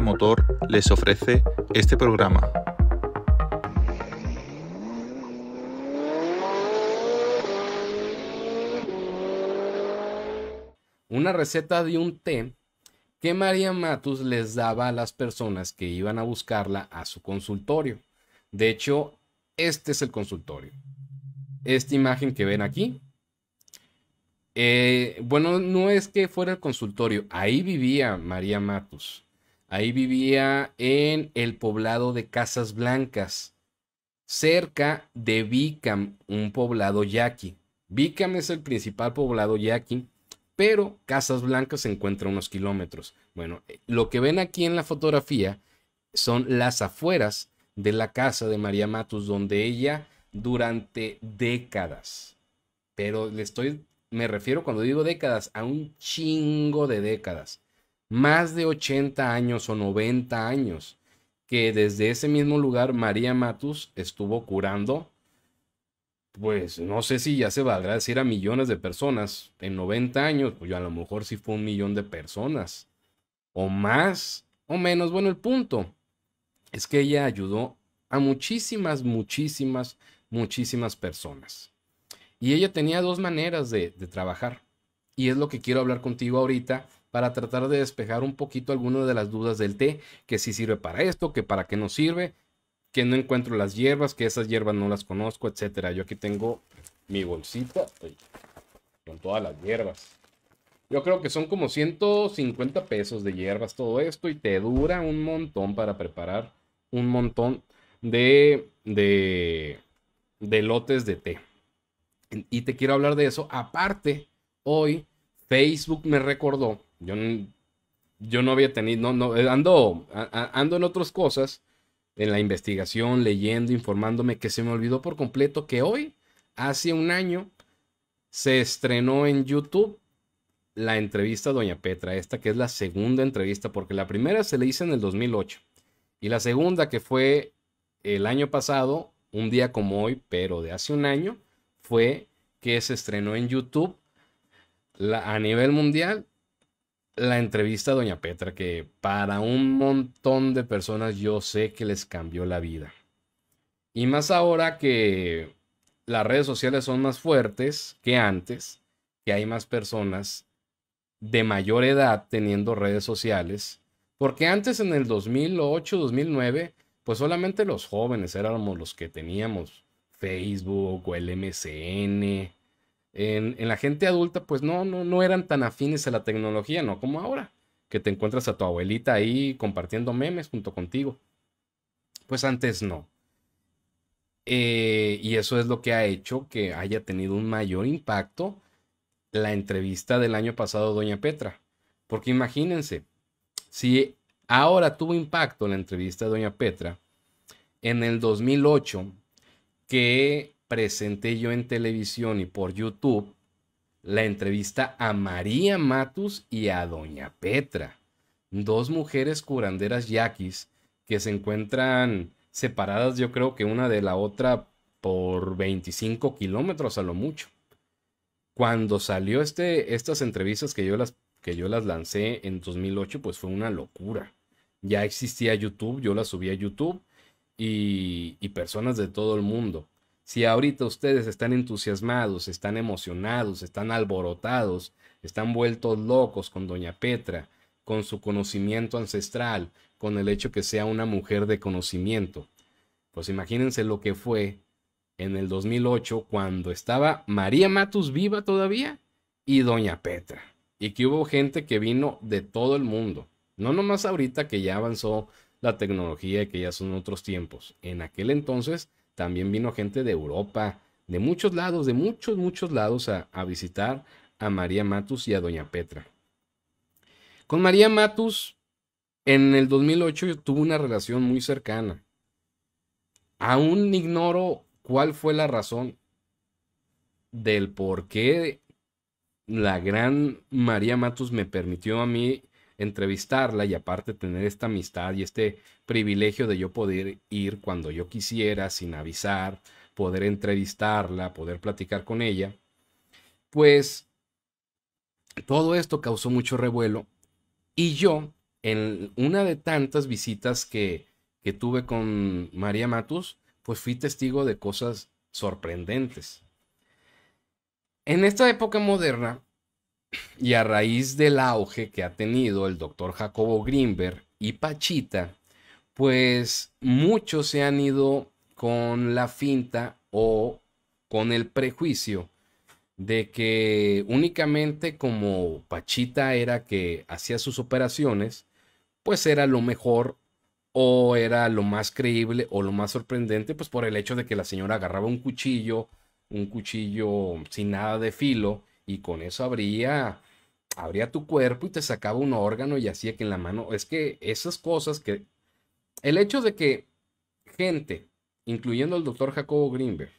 Motor les ofrece este programa. Una receta de un té que María Matus les daba a las personas que iban a buscarla a su consultorio. De hecho, este es el consultorio. Esta imagen que ven aquí. Eh, bueno, no es que fuera el consultorio, ahí vivía María Matus. Ahí vivía en el poblado de Casas Blancas, cerca de Vicam, un poblado yaqui. Bicam es el principal poblado yaqui, pero Casas Blancas se encuentra a unos kilómetros. Bueno, eh, lo que ven aquí en la fotografía son las afueras de la casa de María Matus, donde ella durante décadas, pero le estoy, me refiero cuando digo décadas, a un chingo de décadas más de 80 años o 90 años, que desde ese mismo lugar María Matus estuvo curando, pues no sé si ya se valdrá decir a millones de personas, en 90 años, pues a lo mejor si fue un millón de personas, o más, o menos, bueno, el punto es que ella ayudó a muchísimas, muchísimas, muchísimas personas. Y ella tenía dos maneras de, de trabajar. Y es lo que quiero hablar contigo ahorita para tratar de despejar un poquito algunas de las dudas del té, que si sirve para esto, que para qué no sirve, que no encuentro las hierbas, que esas hierbas no las conozco, etcétera. Yo aquí tengo mi bolsita con todas las hierbas. Yo creo que son como 150 pesos de hierbas todo esto y te dura un montón para preparar un montón de, de, de lotes de té. Y te quiero hablar de eso. Aparte, hoy Facebook me recordó yo, yo no había tenido, eh, ando, ando en otras cosas, en la investigación, leyendo, informándome, que se me olvidó por completo que hoy, hace un año, se estrenó en YouTube la entrevista a Doña Petra, esta que es la segunda entrevista, porque la primera se le hizo en el 2008 y la segunda que fue el año pasado, un día como hoy, pero de hace un año, fue que se estrenó en YouTube a nivel mundial la entrevista a Doña Petra, que para un montón de personas yo sé que les cambió la vida. Y más ahora que las redes sociales son más fuertes que antes, que hay más personas de mayor edad teniendo redes sociales, porque antes en el 2008, 2009, pues solamente los jóvenes éramos los que teníamos Facebook o el MCN en, la gente adulta, pues no, no, no eran tan afines a la tecnología, no como ahora, que te encuentras a tu abuelita ahí compartiendo memes junto contigo. Pues antes no. Eh, y eso es lo que ha hecho que haya tenido un mayor impacto la entrevista del año pasado, Doña Petra. Porque imagínense, si ahora tuvo impacto la entrevista de Doña Petra, en el 2008, que presenté yo en televisión y por YouTube la entrevista a María Matus y a Doña Petra, dos mujeres curanderas yaquis que se encuentran separadas yo creo que una de la otra por 25 kilómetros a lo mucho. Cuando salió este, estas entrevistas que yo, las, que yo las lancé en 2008, pues fue una locura. Ya existía YouTube, yo las subí a YouTube y personas de todo el mundo. Si ahorita ustedes están entusiasmados, están emocionados, están alborotados, están vueltos locos con Doña Petra, con su conocimiento ancestral, con el hecho que sea una mujer de conocimiento. Pues imagínense lo que fue en el 2008 cuando estaba María Matus viva todavía y Doña Petra. Y que hubo gente que vino de todo el mundo. No nomás ahorita que ya avanzó la tecnología y que ya son otros tiempos. En aquel entonces también vino gente de Europa, de muchos lados, de muchos, muchos lados a, visitar a María Matus y a Doña Petra. Con María Matus, en el 2008 yo tuve una relación muy cercana. Aún ignoro cuál fue la razón del por qué la gran María Matus me permitió a mí entrevistarla y aparte tener esta amistad y este privilegio de yo poder ir cuando yo quisiera, sin avisar, poder entrevistarla, poder platicar con ella, pues todo esto causó mucho revuelo y yo, en una de tantas visitas que, tuve con María Matus, pues fui testigo de cosas sorprendentes. En esta época moderna, y a raíz del auge que ha tenido el doctor Jacobo Greenberg y Pachita, pues muchos se han ido con la finta o con el prejuicio de que únicamente como Pachita era que hacía sus operaciones, pues era lo mejor o era lo más creíble o lo más sorprendente, pues por el hecho de que la señora agarraba un cuchillo, un cuchillo sin nada de filo, y con eso abría, abría tu cuerpo y te sacaba un órgano y hacía que en la mano, es que esas cosas que, el hecho de que gente, incluyendo el doctor Jacobo Greenberg,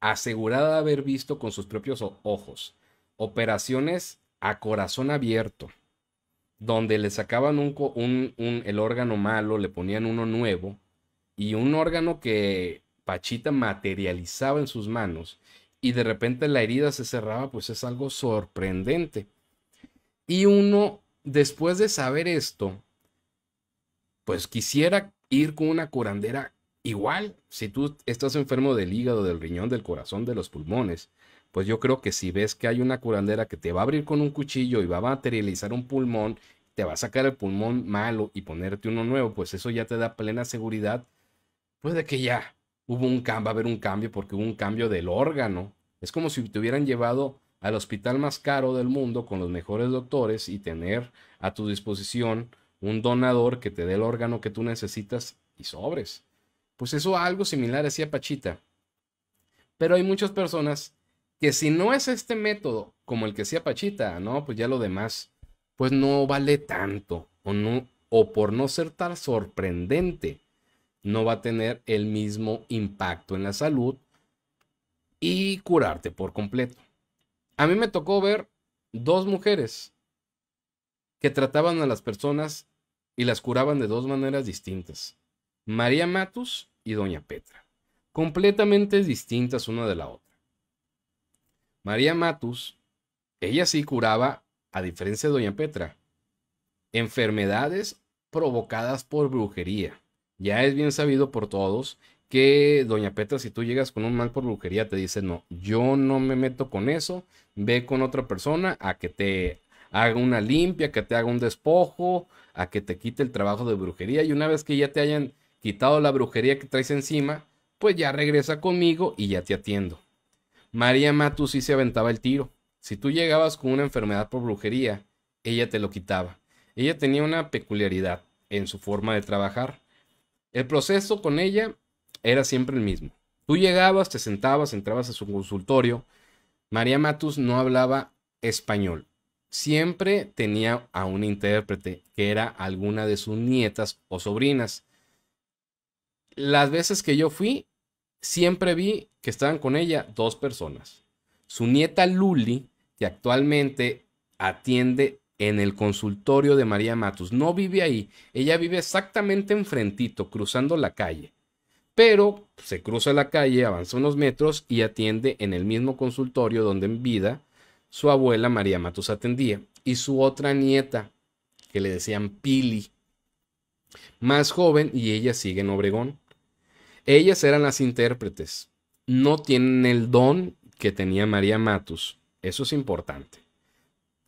asegurada de haber visto con sus propios ojos operaciones a corazón abierto, donde le sacaban un, el órgano malo, le ponían uno nuevo, y un órgano que Pachita materializaba en sus manos, y de repente la herida se cerraba, pues es algo sorprendente. Y uno, después de saber esto, pues quisiera ir con una curandera igual. Si tú estás enfermo del hígado, del riñón, del corazón, de los pulmones, pues yo creo que si ves que hay una curandera que te va a abrir con un cuchillo y va a materializar un pulmón, te va a sacar el pulmón malo y ponerte uno nuevo, pues eso ya te da plena seguridad, Puede que ya hubo un cambio, va a haber un cambio porque hubo un cambio del órgano. Es como si te hubieran llevado al hospital más caro del mundo con los mejores doctores y tener a tu disposición un donador que te dé el órgano que tú necesitas y sobres. Pues eso algo similar hacía Pachita. Pero hay muchas personas que si no es este método como el que hacía Pachita, no, pues ya lo demás, pues no vale tanto o no o por no ser tan sorprendente no va a tener el mismo impacto en la salud y curarte por completo. A mí me tocó ver dos mujeres que trataban a las personas y las curaban de dos maneras distintas. María Matus y Doña Petra. Completamente distintas una de la otra. María Matus, ella sí curaba, a diferencia de Doña Petra, enfermedades provocadas por brujería. Ya es bien sabido por todos que Doña Petra, si tú llegas con un mal por brujería, te dice, no, yo no me meto con eso, ve con otra persona a que te haga una limpia, que te haga un despojo, a que te quite el trabajo de brujería. Y una vez que ya te hayan quitado la brujería que traes encima, pues ya regresa conmigo y ya te atiendo. María Matu sí se aventaba el tiro. Si tú llegabas con una enfermedad por brujería, ella te lo quitaba. Ella tenía una peculiaridad en su forma de trabajar. El proceso con ella era siempre el mismo. Tú llegabas, te sentabas, entrabas a su consultorio. María Matus no hablaba español. Siempre tenía a un intérprete que era alguna de sus nietas o sobrinas. Las veces que yo fui, siempre vi que estaban con ella dos personas. Su nieta Luli, que actualmente atiende en el consultorio de María Matus. No vive ahí, ella vive exactamente enfrentito, cruzando la calle. Pero se cruza la calle, avanza unos metros y atiende en el mismo consultorio donde en vida su abuela María Matus atendía y su otra nieta, que le decían Pili, más joven y ella sigue en Obregón. Ellas eran las intérpretes. No tienen el don que tenía María Matus. Eso es importante.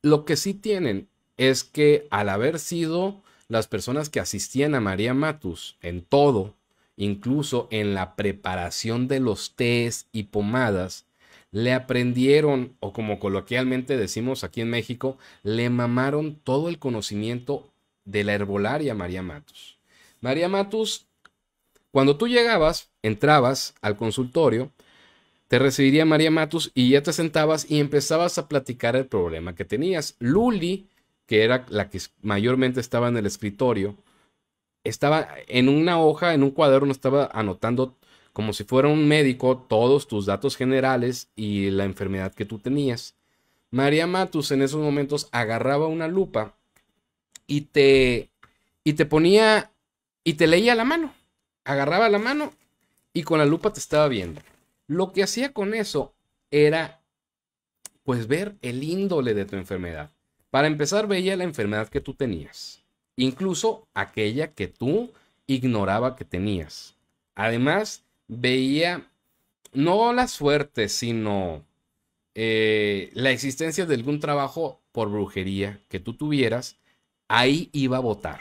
Lo que sí tienen es que al haber sido las personas que asistían a María Matus en todo, incluso en la preparación de los tés y pomadas, le aprendieron, o como coloquialmente decimos aquí en México, le mamaron todo el conocimiento de la herbolaria María Matus. María Matus, cuando tú llegabas, entrabas al consultorio, te recibiría María Matus y ya te sentabas y empezabas a platicar el problema que tenías. Luli, que era la que mayormente estaba en el escritorio, estaba en una hoja, en un cuaderno, estaba anotando como si fuera un médico todos tus datos generales y la enfermedad que tú tenías. María Matus en esos momentos agarraba una lupa y te, y te ponía y te leía la mano. Agarraba la mano y con la lupa te estaba viendo. Lo que hacía con eso era, pues, ver el índole de tu enfermedad. Para empezar, veía la enfermedad que tú tenías, incluso aquella que tú ignoraba que tenías. Además, veía no la suerte, sino eh, la existencia de algún trabajo por brujería que tú tuvieras, ahí iba a votar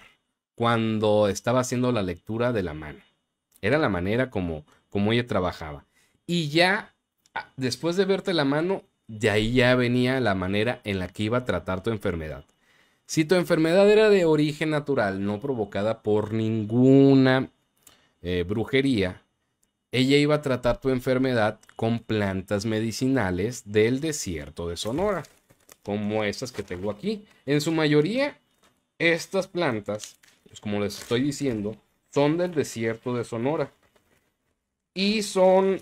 cuando estaba haciendo la lectura de la mano. Era la manera como, como ella trabajaba. Y ya, ah, después de verte la mano, de ahí ya venía la manera en la que iba a tratar tu enfermedad. Si tu enfermedad era de origen natural, no provocada por ninguna eh, brujería, ella iba a tratar tu enfermedad con plantas medicinales del desierto de Sonora, como estas que tengo aquí. En su mayoría, estas plantas, pues, como les estoy diciendo, son del desierto de Sonora. Y son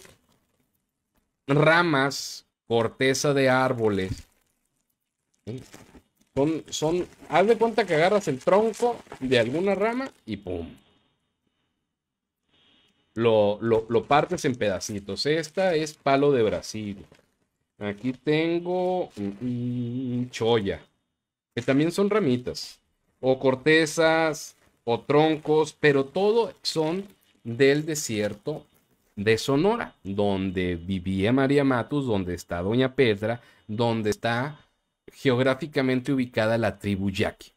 ramas, corteza de árboles. Son, haz de cuenta que agarras el tronco de alguna rama y ¡pum! Lo, lo, partes en pedacitos. Esta es palo de Brasil. Aquí tengo choya, que también son ramitas, o cortezas, o troncos, pero todo son del desierto de Sonora, donde vivía María Matus, donde está Doña Pedra, donde está geográficamente ubicada la tribu Yaqui.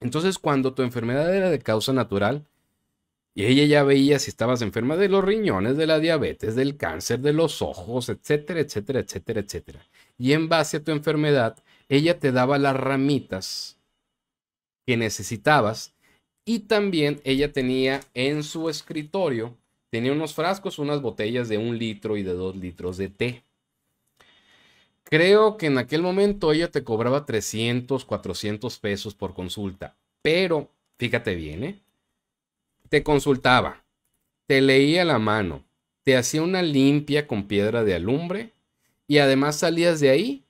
Entonces, cuando tu enfermedad era de causa natural, y ella ya veía si estabas enferma de los riñones, de la diabetes, del cáncer, de los ojos, etcétera, etcétera, etcétera, etcétera. Y en base a tu enfermedad, ella te daba las ramitas que necesitabas y también ella tenía en su escritorio Tenía unos frascos, unas botellas de un litro y de dos litros de té. Creo que en aquel momento ella te cobraba 300, 400 pesos por consulta. Pero, fíjate bien, ¿eh? Te consultaba, te leía la mano, te hacía una limpia con piedra de alumbre y además salías de ahí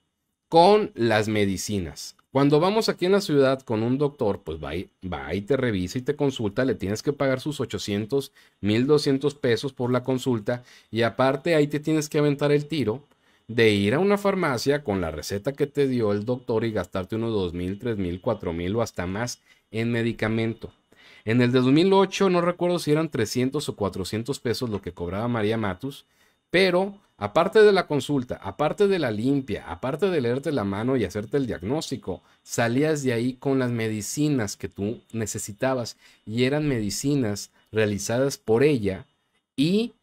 con las medicinas. Cuando vamos aquí en la ciudad con un doctor, pues va y, te revisa y te consulta, le tienes que pagar sus 800, 1200 pesos por la consulta y aparte ahí te tienes que aventar el tiro de ir a una farmacia con la receta que te dio el doctor y gastarte unos 2000, 3000, 4000 o hasta más en medicamento. En el de 2008 no recuerdo si eran 300 o 400 pesos lo que cobraba María Matus, pero Aparte de la consulta, aparte de la limpia, aparte de leerte la mano y hacerte el diagnóstico, salías de ahí con las medicinas que tú necesitabas y eran medicinas realizadas por ella y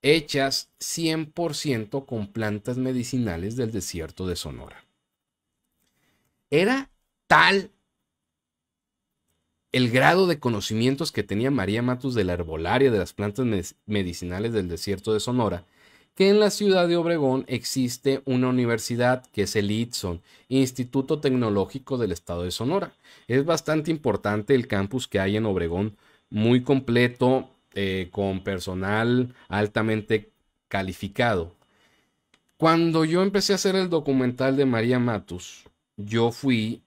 hechas 100% con plantas medicinales del desierto de Sonora. Era tal el grado de conocimientos que tenía María Matus de la herbolaria de las plantas medicinales del desierto de Sonora que en la ciudad de Obregón existe una universidad que es el ITSON, Instituto Tecnológico del Estado de Sonora. Es bastante importante el campus que hay en Obregón, muy completo, eh, con personal altamente calificado. Cuando yo empecé a hacer el documental de María Matus, yo fui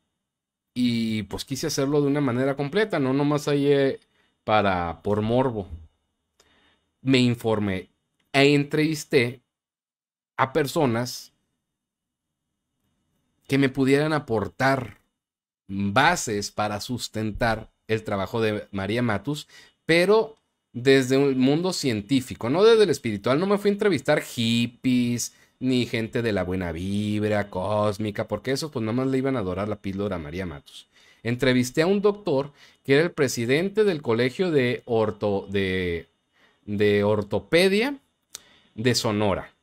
y pues quise hacerlo de una manera completa, no nomás ahí eh, para por morbo. Me informé e entrevisté a personas que me pudieran aportar bases para sustentar el trabajo de María Matus, pero desde un mundo científico, no desde el espiritual. No me fui a entrevistar hippies, ni gente de la buena vibra, cósmica, porque eso pues nada más le iban a adorar la píldora a María Matus. Entrevisté a un doctor que era el presidente del colegio de, de, de ortopedia de Sonora.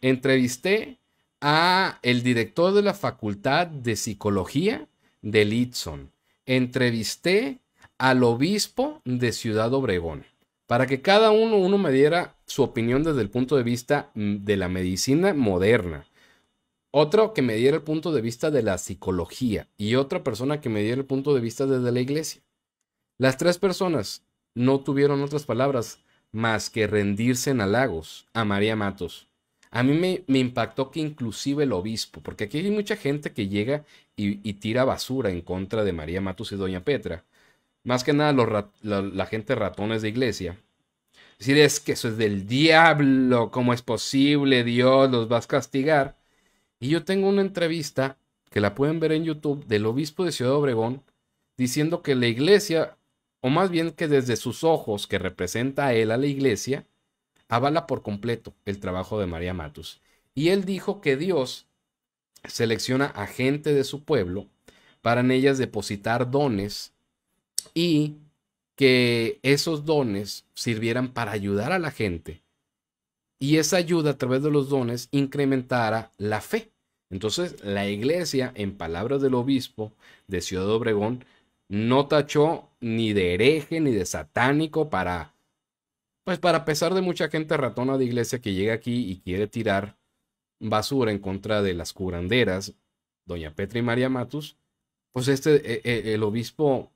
Entrevisté a el director de la Facultad de Psicología de Litson. Entrevisté al obispo de Ciudad Obregón para que cada uno, uno me diera su opinión desde el punto de vista mm, de la medicina moderna. Otro que me diera el punto de vista de la psicología y otra persona que me diera el punto de vista desde la iglesia. Las tres personas no tuvieron otras palabras más que rendirse en halagos a María Matos. A mí me, impactó que inclusive el obispo, porque aquí hay mucha gente que llega y, tira basura en contra de María Matos y Doña Petra. Más que nada la, gente ratones de iglesia. Es decir, es que eso es del diablo, ¿cómo es posible? Dios los va a castigar. Y yo tengo una entrevista que la pueden ver en YouTube del obispo de Ciudad Obregón diciendo que la iglesia o más bien que desde sus ojos, que representa a él a la iglesia, avala por completo el trabajo de María Matus. Y él dijo que Dios selecciona a gente de su pueblo para en ellas depositar dones y que esos dones sirvieran para ayudar a la gente y esa ayuda a través de los dones incrementara la fe. Entonces la iglesia, en palabras del obispo de Ciudad Obregón, no tachó ni de hereje ni de satánico para, pues para pesar de mucha gente ratona de iglesia que llega aquí y quiere tirar basura en contra de las curanderas, doña Petra y María Matus, pues este, eh, eh, el obispo,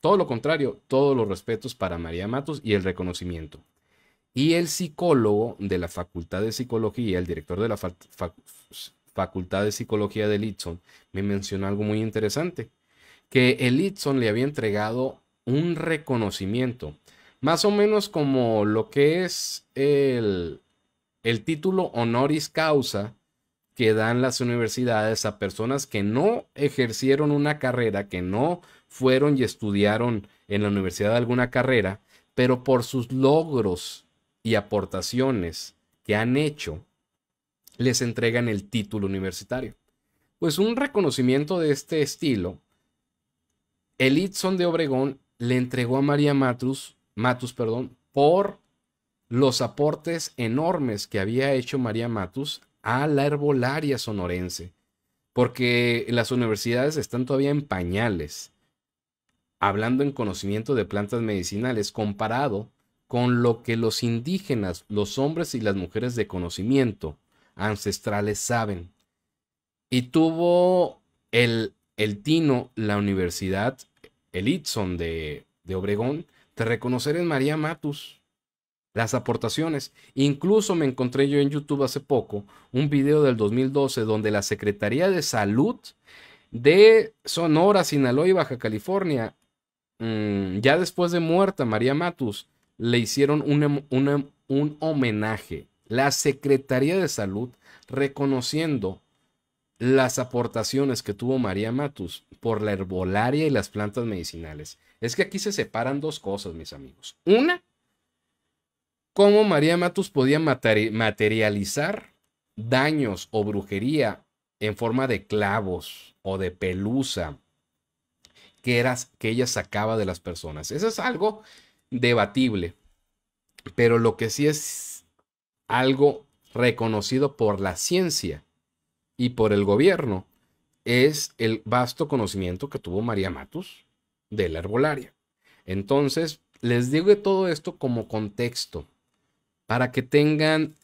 todo lo contrario, todos los respetos para María Matus y el reconocimiento. Y el psicólogo de la Facultad de Psicología, el director de la Facultad de Psicología de Litson, me mencionó algo muy interesante que el le había entregado un reconocimiento, más o menos como lo que es el, el título honoris causa que dan las universidades a personas que no ejercieron una carrera, que no fueron y estudiaron en la universidad alguna carrera, pero por sus logros y aportaciones que han hecho, les entregan el título universitario. Pues un reconocimiento de este estilo el de Obregón le entregó a María Matus, perdón, por los aportes enormes que había hecho María Matus a la herbolaria sonorense, porque las universidades están todavía en pañales, hablando en conocimiento de plantas medicinales, comparado con lo que los indígenas, los hombres y las mujeres de conocimiento ancestrales saben. Y tuvo el, el tino, la universidad, el de, Obregón, te reconocer en María Matus. Las aportaciones. Incluso me encontré yo en YouTube hace poco un video del 2012 donde la Secretaría de Salud de Sonora, Sinaloa y Baja California, mm, ya después de muerta María Matus, le hicieron un em, em, homenaje. La Secretaría de Salud reconociendo las aportaciones que tuvo María Matus por la herbolaria y las plantas medicinales. Es que aquí se separan dos cosas, mis amigos. Una, cómo María Matus podía materializar daños o brujería en forma de clavos o de pelusa que, eras, que ella sacaba de las personas. Eso es algo debatible, pero lo que sí es algo reconocido por la ciencia y por el gobierno es el vasto conocimiento que tuvo María Matus de la herbolaria. Entonces, les digo todo esto como contexto para que tengan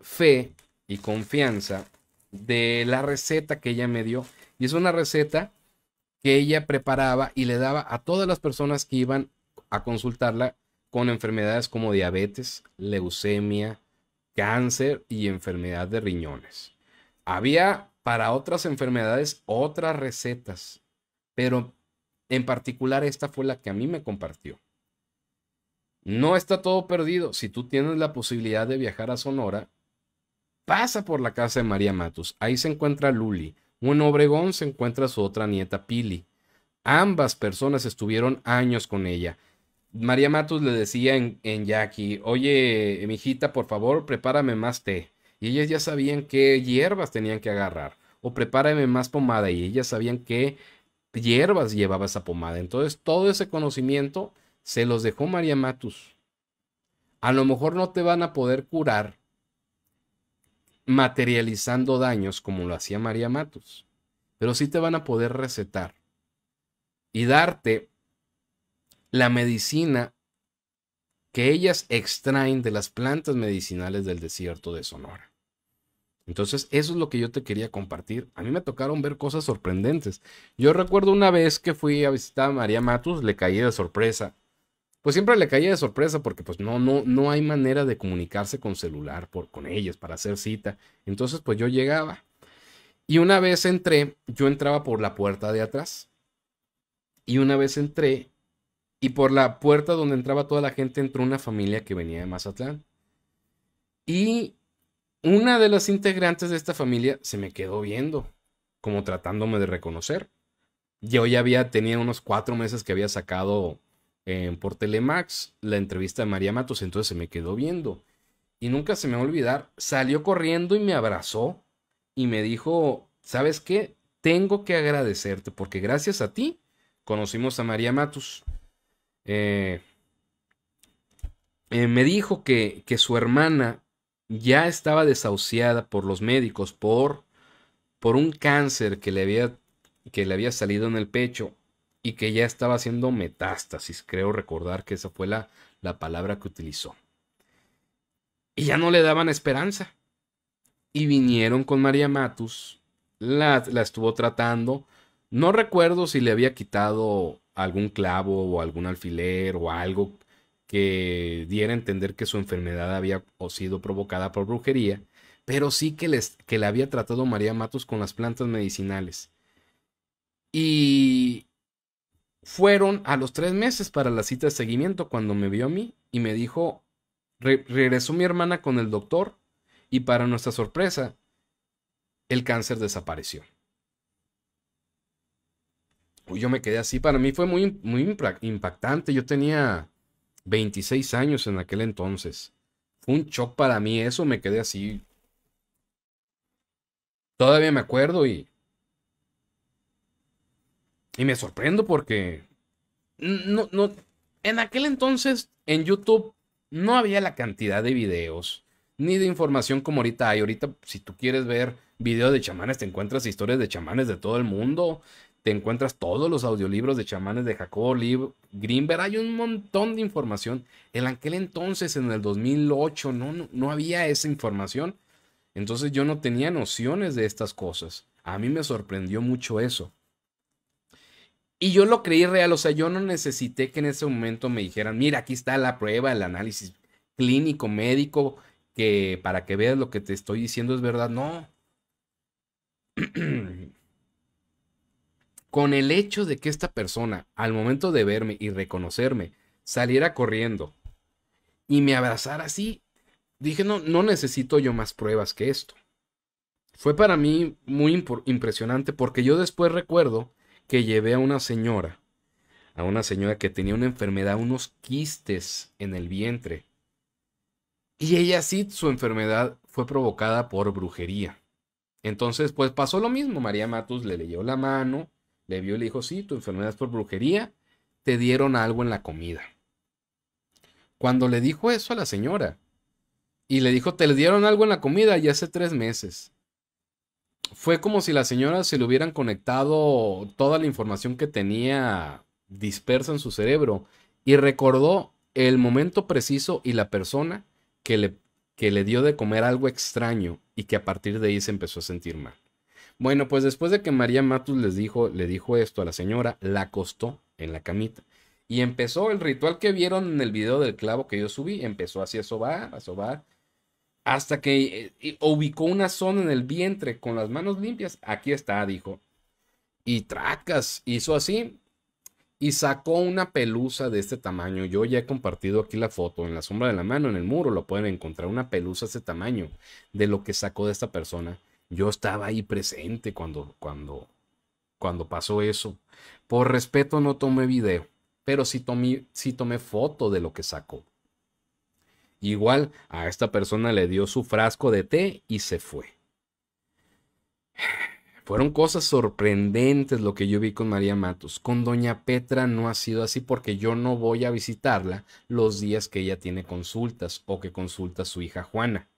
fe y confianza de la receta que ella me dio. Y es una receta que ella preparaba y le daba a todas las personas que iban a consultarla con enfermedades como diabetes, leucemia, cáncer y enfermedad de riñones. Había para otras enfermedades otras recetas, pero en particular esta fue la que a mí me compartió. No está todo perdido. Si tú tienes la posibilidad de viajar a Sonora, pasa por la casa de María Matus. Ahí se encuentra Luli. Un Obregón se encuentra su otra nieta Pili. Ambas personas estuvieron años con ella. María Matus le decía en, en Jackie, oye, hijita, por favor, prepárame más té y ellas ya sabían qué hierbas tenían que agarrar. O prepárame más pomada y ellas sabían qué hierbas llevaba esa pomada. Entonces todo ese conocimiento se los dejó María Matus. A lo mejor no te van a poder curar materializando daños como lo hacía María Matus, pero sí te van a poder recetar y darte la medicina que ellas extraen de las plantas medicinales del desierto de Sonora. Entonces, eso es lo que yo te quería compartir. A mí me tocaron ver cosas sorprendentes. Yo recuerdo una vez que fui a visitar a María Matus, le caí de sorpresa. Pues siempre le caía de sorpresa porque pues no, no, no hay manera de comunicarse con celular, por, con ellas, para hacer cita. Entonces, pues yo llegaba. Y una vez entré, yo entraba por la puerta de atrás. Y una vez entré y por la puerta donde entraba toda la gente entró una familia que venía de Mazatlán. Y una de las integrantes de esta familia se me quedó viendo, como tratándome de reconocer. Yo ya había, tenía unos cuatro meses que había sacado eh, por Telemax la entrevista de María Matos, entonces se me quedó viendo. Y nunca se me va a olvidar, salió corriendo y me abrazó y me dijo, ¿sabes qué? Tengo que agradecerte porque gracias a ti conocimos a María Matos. Eh, eh, me dijo que, su hermana ya estaba desahuciada por los médicos por, por un cáncer que le, había, que le había salido en el pecho y que ya estaba haciendo metástasis. Creo recordar que esa fue la, la palabra que utilizó. Y ya no le daban esperanza. Y vinieron con María Matus, la, la estuvo tratando. No recuerdo si le había quitado algún clavo o algún alfiler o algo que diera a entender que su enfermedad había o sido provocada por brujería, pero sí que, les, que la había tratado María Matos con las plantas medicinales. Y fueron a los tres meses para la cita de seguimiento cuando me vio a mí y me dijo, regresó mi hermana con el doctor y para nuestra sorpresa, el cáncer desapareció yo me quedé así. Para mí fue muy, muy impactante. Yo tenía 26 años en aquel entonces. Fue un shock para mí eso. Me quedé así. Todavía me acuerdo y. Y me sorprendo porque. No, no. En aquel entonces, en YouTube, no había la cantidad de videos ni de información como ahorita hay. Ahorita, si tú quieres ver videos de chamanes, te encuentras historias de chamanes de todo el mundo te encuentras todos los audiolibros de chamanes de Jacob Lib Greenberg, hay un montón de información. En aquel entonces, en el 2008, no, no había esa información. Entonces yo no tenía nociones de estas cosas. A mí me sorprendió mucho eso. Y yo lo creí real, o sea, yo no necesité que en ese momento me dijeran, mira, aquí está la prueba, el análisis clínico, médico, que para que veas lo que te estoy diciendo es verdad. No. con el hecho de que esta persona, al momento de verme y reconocerme, saliera corriendo y me abrazara así, dije, no, no necesito yo más pruebas que esto. Fue para mí muy impresionante porque yo después recuerdo que llevé a una señora, a una señora que tenía una enfermedad, unos quistes en el vientre. Y ella sí, su enfermedad fue provocada por brujería. Entonces, pues pasó lo mismo. María Matus le leyó la mano, le vio y le dijo, sí, tu enfermedad es por brujería, te dieron algo en la comida. Cuando le dijo eso a la señora, y le dijo, te le dieron algo en la comida ya hace tres meses. Fue como si la señora se le hubieran conectado toda la información que tenía dispersa en su cerebro y recordó el momento preciso y la persona que le, que le dio de comer algo extraño y que a partir de ahí se empezó a sentir mal. Bueno, pues después de que María Matus les dijo, le dijo esto a la señora, la acostó en la camita. Y empezó el ritual que vieron en el video del clavo que yo subí. Empezó así a sobar, a sobar. Hasta que eh, ubicó una zona en el vientre con las manos limpias. Aquí está, dijo. Y tracas, hizo así. Y sacó una pelusa de este tamaño. Yo ya he compartido aquí la foto en la sombra de la mano, en el muro. Lo pueden encontrar. Una pelusa de este tamaño. De lo que sacó de esta persona. Yo estaba ahí presente cuando, cuando, cuando pasó eso. Por respeto no tomé video, pero sí tomé, sí tomé foto de lo que sacó. Igual a esta persona le dio su frasco de té y se fue. Fueron cosas sorprendentes lo que yo vi con María Matos. Con Doña Petra no ha sido así porque yo no voy a visitarla los días que ella tiene consultas o que consulta su hija Juana.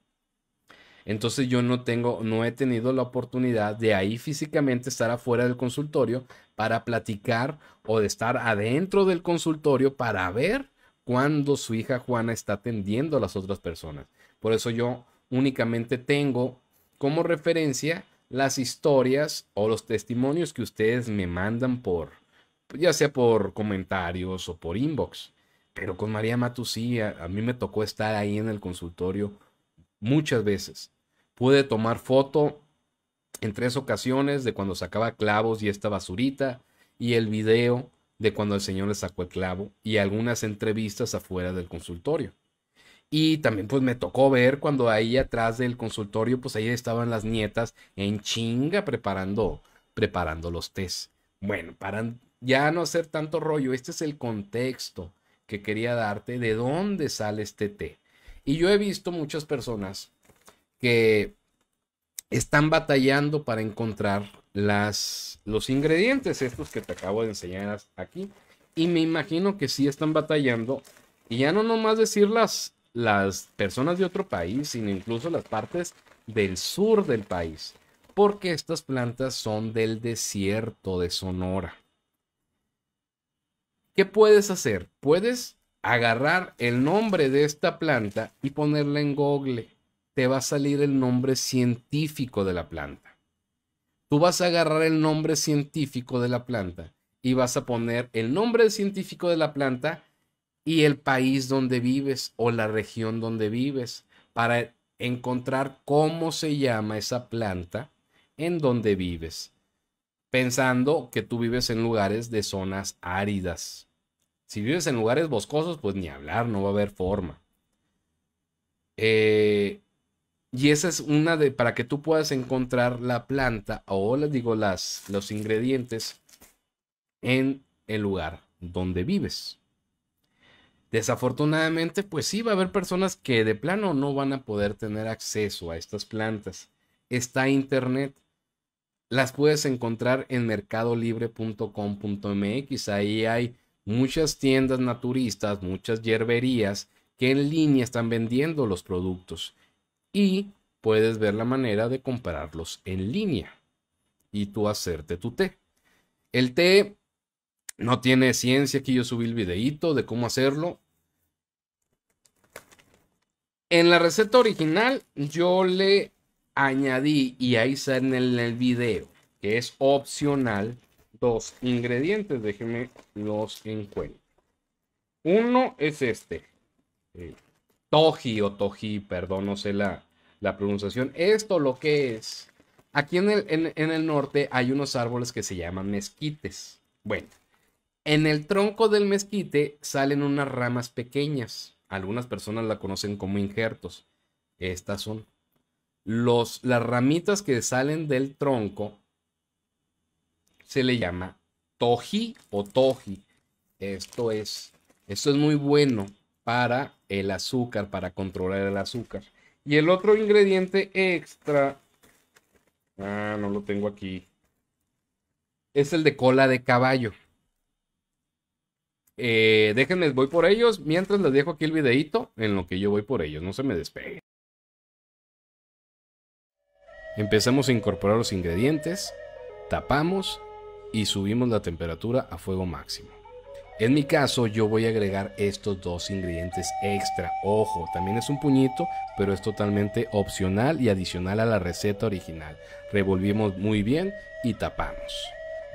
Entonces yo no tengo, no he tenido la oportunidad de ahí físicamente estar afuera del consultorio para platicar o de estar adentro del consultorio para ver cuándo su hija Juana está atendiendo a las otras personas. Por eso yo únicamente tengo como referencia las historias o los testimonios que ustedes me mandan por, ya sea por comentarios o por inbox. Pero con María Matusí, a mí me tocó estar ahí en el consultorio muchas veces. Pude tomar foto en tres ocasiones de cuando sacaba clavos y esta basurita y el video de cuando el señor le sacó el clavo y algunas entrevistas afuera del consultorio. Y también pues me tocó ver cuando ahí atrás del consultorio pues ahí estaban las nietas en chinga preparando preparando los tés. Bueno, para ya no hacer tanto rollo, este es el contexto que quería darte de dónde sale este té. Y yo he visto muchas personas que están batallando para encontrar las, los ingredientes, estos que te acabo de enseñar aquí. Y me imagino que sí están batallando. Y ya no nomás decir las, las personas de otro país, sino incluso las partes del sur del país. Porque estas plantas son del desierto de Sonora. ¿Qué puedes hacer? Puedes agarrar el nombre de esta planta y ponerla en Google te va a salir el nombre científico de la planta. Tú vas a agarrar el nombre científico de la planta y vas a poner el nombre científico de la planta y el país donde vives o la región donde vives para encontrar cómo se llama esa planta en donde vives, pensando que tú vives en lugares de zonas áridas. Si vives en lugares boscosos, pues ni hablar, no va a haber forma. Eh, y esa es una de, para que tú puedas encontrar la planta o les digo las, los ingredientes en el lugar donde vives. Desafortunadamente, pues sí va a haber personas que de plano no van a poder tener acceso a estas plantas. Está internet. Las puedes encontrar en mercadolibre.com.mx. Ahí hay muchas tiendas naturistas, muchas yerberías que en línea están vendiendo los productos y puedes ver la manera de comprarlos en línea y tú hacerte tu té. El té no tiene ciencia, aquí yo subí el videíto de cómo hacerlo. En la receta original yo le añadí, y ahí está en el, en el video, que es opcional, dos ingredientes, déjenme los encuentro. Uno es este, Toji o Toji, perdón, no sé la, pronunciación. Esto lo que es. Aquí en el, en, el norte hay unos árboles que se llaman mezquites. Bueno, en el tronco del mezquite salen unas ramas pequeñas. Algunas personas la conocen como injertos. Estas son. Los, las ramitas que salen del tronco se le llama toji o toji. Esto es, esto es muy bueno para el azúcar, para controlar el azúcar. Y el otro ingrediente extra, ah, no lo tengo aquí, es el de cola de caballo. Eh, déjenme, voy por ellos. Mientras les dejo aquí el videito en lo que yo voy por ellos. No se me despegue. Empezamos a incorporar los ingredientes, tapamos y subimos la temperatura a fuego máximo. En mi caso yo voy a agregar estos dos ingredientes extra. Ojo, también es un puñito, pero es totalmente opcional y adicional a la receta original. Revolvimos muy bien y tapamos.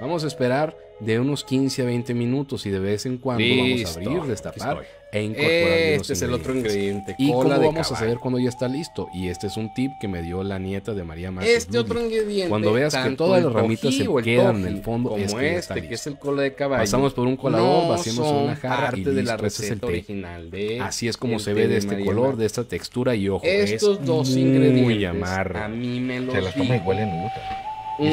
Vamos a esperar de unos 15 a 20 minutos y de vez en cuando vamos a abrir, destapar e Este es el otro ingrediente. ¿Y cola cómo de vamos a saber cuando ya está listo? Y este es un tip que me dio la nieta de María Márquez. Este otro ingrediente. Cuando veas que todas las ramitas se quedan en el fondo, como es que este, que es el cola de caballo. Pasamos por un colador, no vaciamos una jarra parte y de la receta original Así es como se ve de este color, de esta textura y ojo, estos dos dos muy ingredientes. A mí me los se las toma y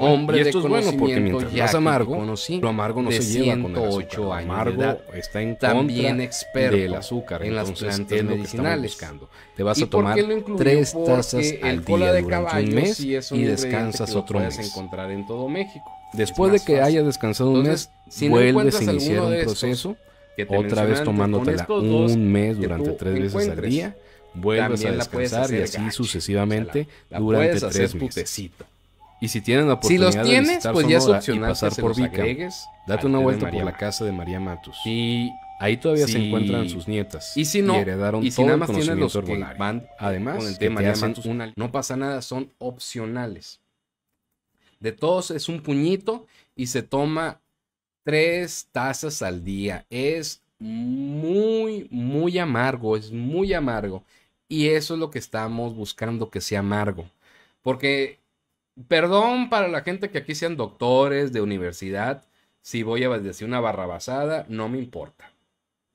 hombre de es porque mientras más amargo, lo amargo no se lleva con el azúcar. amargo está en también experto del azúcar. En las plantas es lo que Que buscando. Te vas a tomar tres tazas al día durante un mes y descansas otro mes. Después de que haya descansado un mes, vuelves a iniciar un proceso, otra vez tomándotela un mes durante tres veces al día vuelves a descansar y así sucesivamente durante tres meses. Y si tienen la oportunidad los de pues ya y pasar por date una vuelta por la casa de María Matos. Y ahí todavía se encuentran sus nietas. Y si no, y, si nada más los además con el tema de no pasa nada, son opcionales. De todos es un puñito y se toma tres tazas al día. Es muy, muy amargo, es muy amargo. Y eso es lo que estamos buscando que sea amargo. Porque Perdón para la gente que aquí sean doctores de universidad. Si voy a decir una barra basada, no me importa.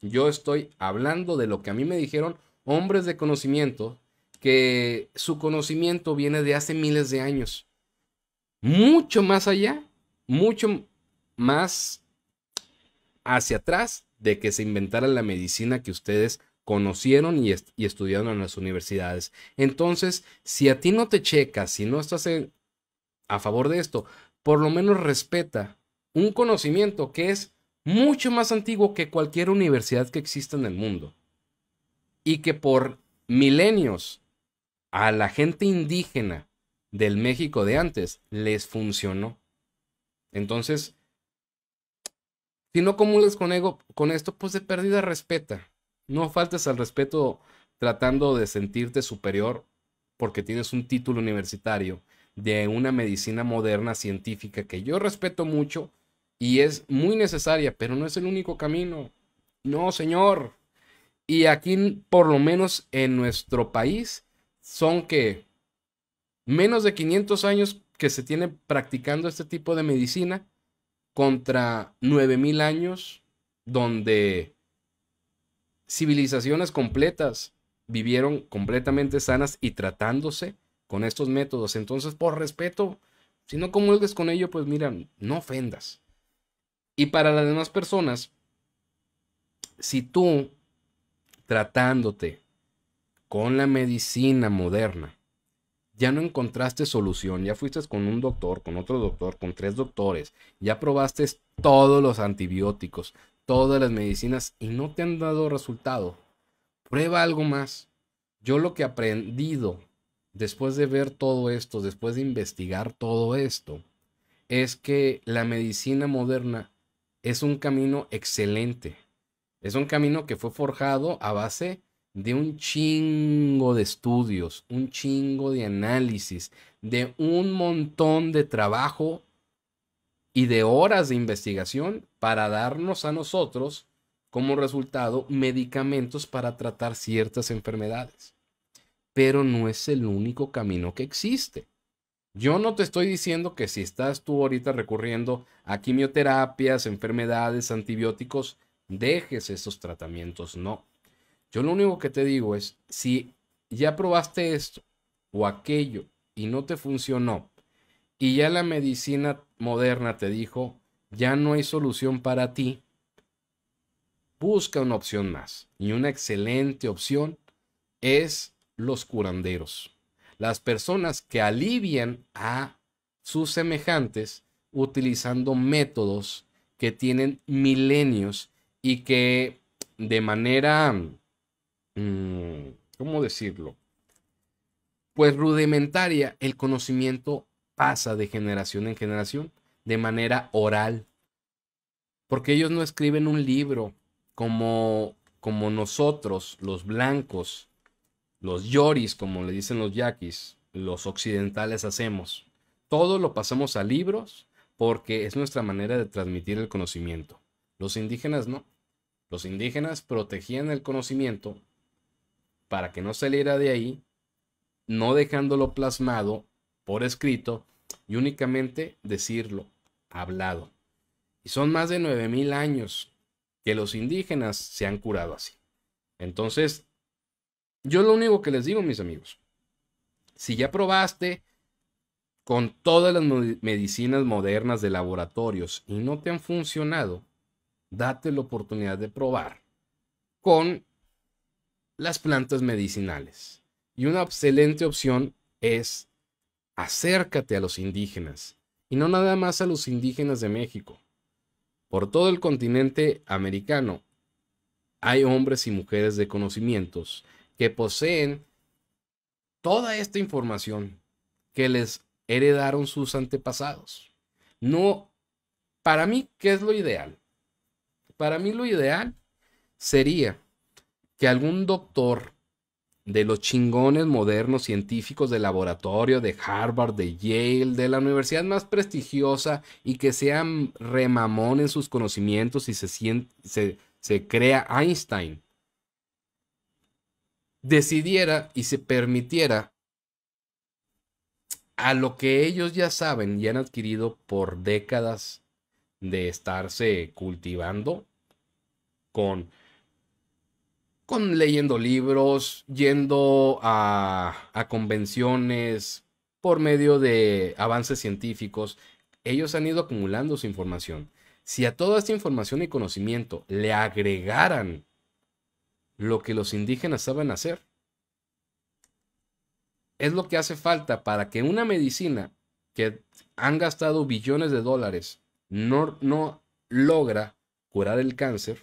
Yo estoy hablando de lo que a mí me dijeron hombres de conocimiento, que su conocimiento viene de hace miles de años. Mucho más allá, mucho más hacia atrás de que se inventara la medicina que ustedes conocieron y, y, estudiaron en las universidades. Entonces, si a ti no te checas, si no estás en, a favor de esto, por lo menos respeta un conocimiento que es mucho más antiguo que cualquier universidad que exista en el mundo. Y que por milenios a la gente indígena del México de antes les funcionó. Entonces, si no comunes con, ego, con esto, pues de pérdida respeta. No faltes al respeto tratando de sentirte superior porque tienes un título universitario de una medicina moderna científica que yo respeto mucho y es muy necesaria, pero no es el único camino. No, señor. Y aquí, por lo menos en nuestro país, son que menos de 500 años que se tiene practicando este tipo de medicina contra 9000 años donde civilizaciones completas vivieron completamente sanas y tratándose con estos métodos. Entonces, por respeto, si no comulgues con ello, pues mira, no ofendas. Y para las demás personas, si tú tratándote con la medicina moderna, ya no encontraste solución, ya fuiste con un doctor, con otro doctor, con tres doctores, ya probaste todos los antibióticos, todas las medicinas y no te han dado resultado. Prueba algo más. Yo lo que he aprendido después de ver todo esto, después de investigar todo esto, es que la medicina moderna es un camino excelente. Es un camino que fue forjado a base de un chingo de estudios, un chingo de análisis, de un montón de trabajo y de horas de investigación para darnos a nosotros como resultado medicamentos para tratar ciertas enfermedades pero no es el único camino que existe. Yo no te estoy diciendo que si estás tú ahorita recurriendo a quimioterapias, enfermedades, antibióticos, dejes esos tratamientos, no. Yo lo único que te digo es, si ya probaste esto o aquello y no te funcionó, y ya la medicina moderna te dijo, ya no hay solución para ti, busca una opción más. Y una excelente opción es los curanderos. Las personas que alivian a sus semejantes utilizando métodos que tienen milenios y que de manera, mm, ¿cómo decirlo? Pues rudimentaria, el conocimiento pasa de generación en generación de manera oral. Porque ellos no escriben un libro como, como nosotros, los blancos, los yoris, como le dicen los yaquis, los occidentales hacemos. Todo lo pasamos a libros porque es nuestra manera de transmitir el conocimiento. Los indígenas no. Los indígenas protegían el conocimiento para que no saliera de ahí, no dejándolo plasmado por escrito y únicamente decirlo, hablado. Y son más de 9.000 años que los indígenas se han curado así. Entonces, yo lo único que les digo, mis amigos, si ya probaste con todas las medicinas modernas de laboratorios y no te han funcionado, date la oportunidad de probar con las plantas medicinales. Y una excelente opción es acércate a los indígenas. Y no nada más a los indígenas de México. Por todo el continente americano hay hombres y mujeres de conocimientos que poseen toda esta información que les heredaron sus antepasados. No, para mí, ¿qué es lo ideal? Para mí lo ideal sería que algún doctor de los chingones modernos científicos de laboratorio de Harvard, de Yale, de la universidad más prestigiosa y que sean remamón en sus conocimientos y se crea Einstein decidiera y se permitiera a lo que ellos ya saben y han adquirido por décadas de estarse cultivando con con leyendo libros, yendo a, a, convenciones, por medio de avances científicos, ellos han ido acumulando su información. Si a toda esta información y conocimiento le agregaran lo que los indígenas saben hacer. Es lo que hace falta para que una medicina que han gastado billones de dólares no, no logra curar el cáncer,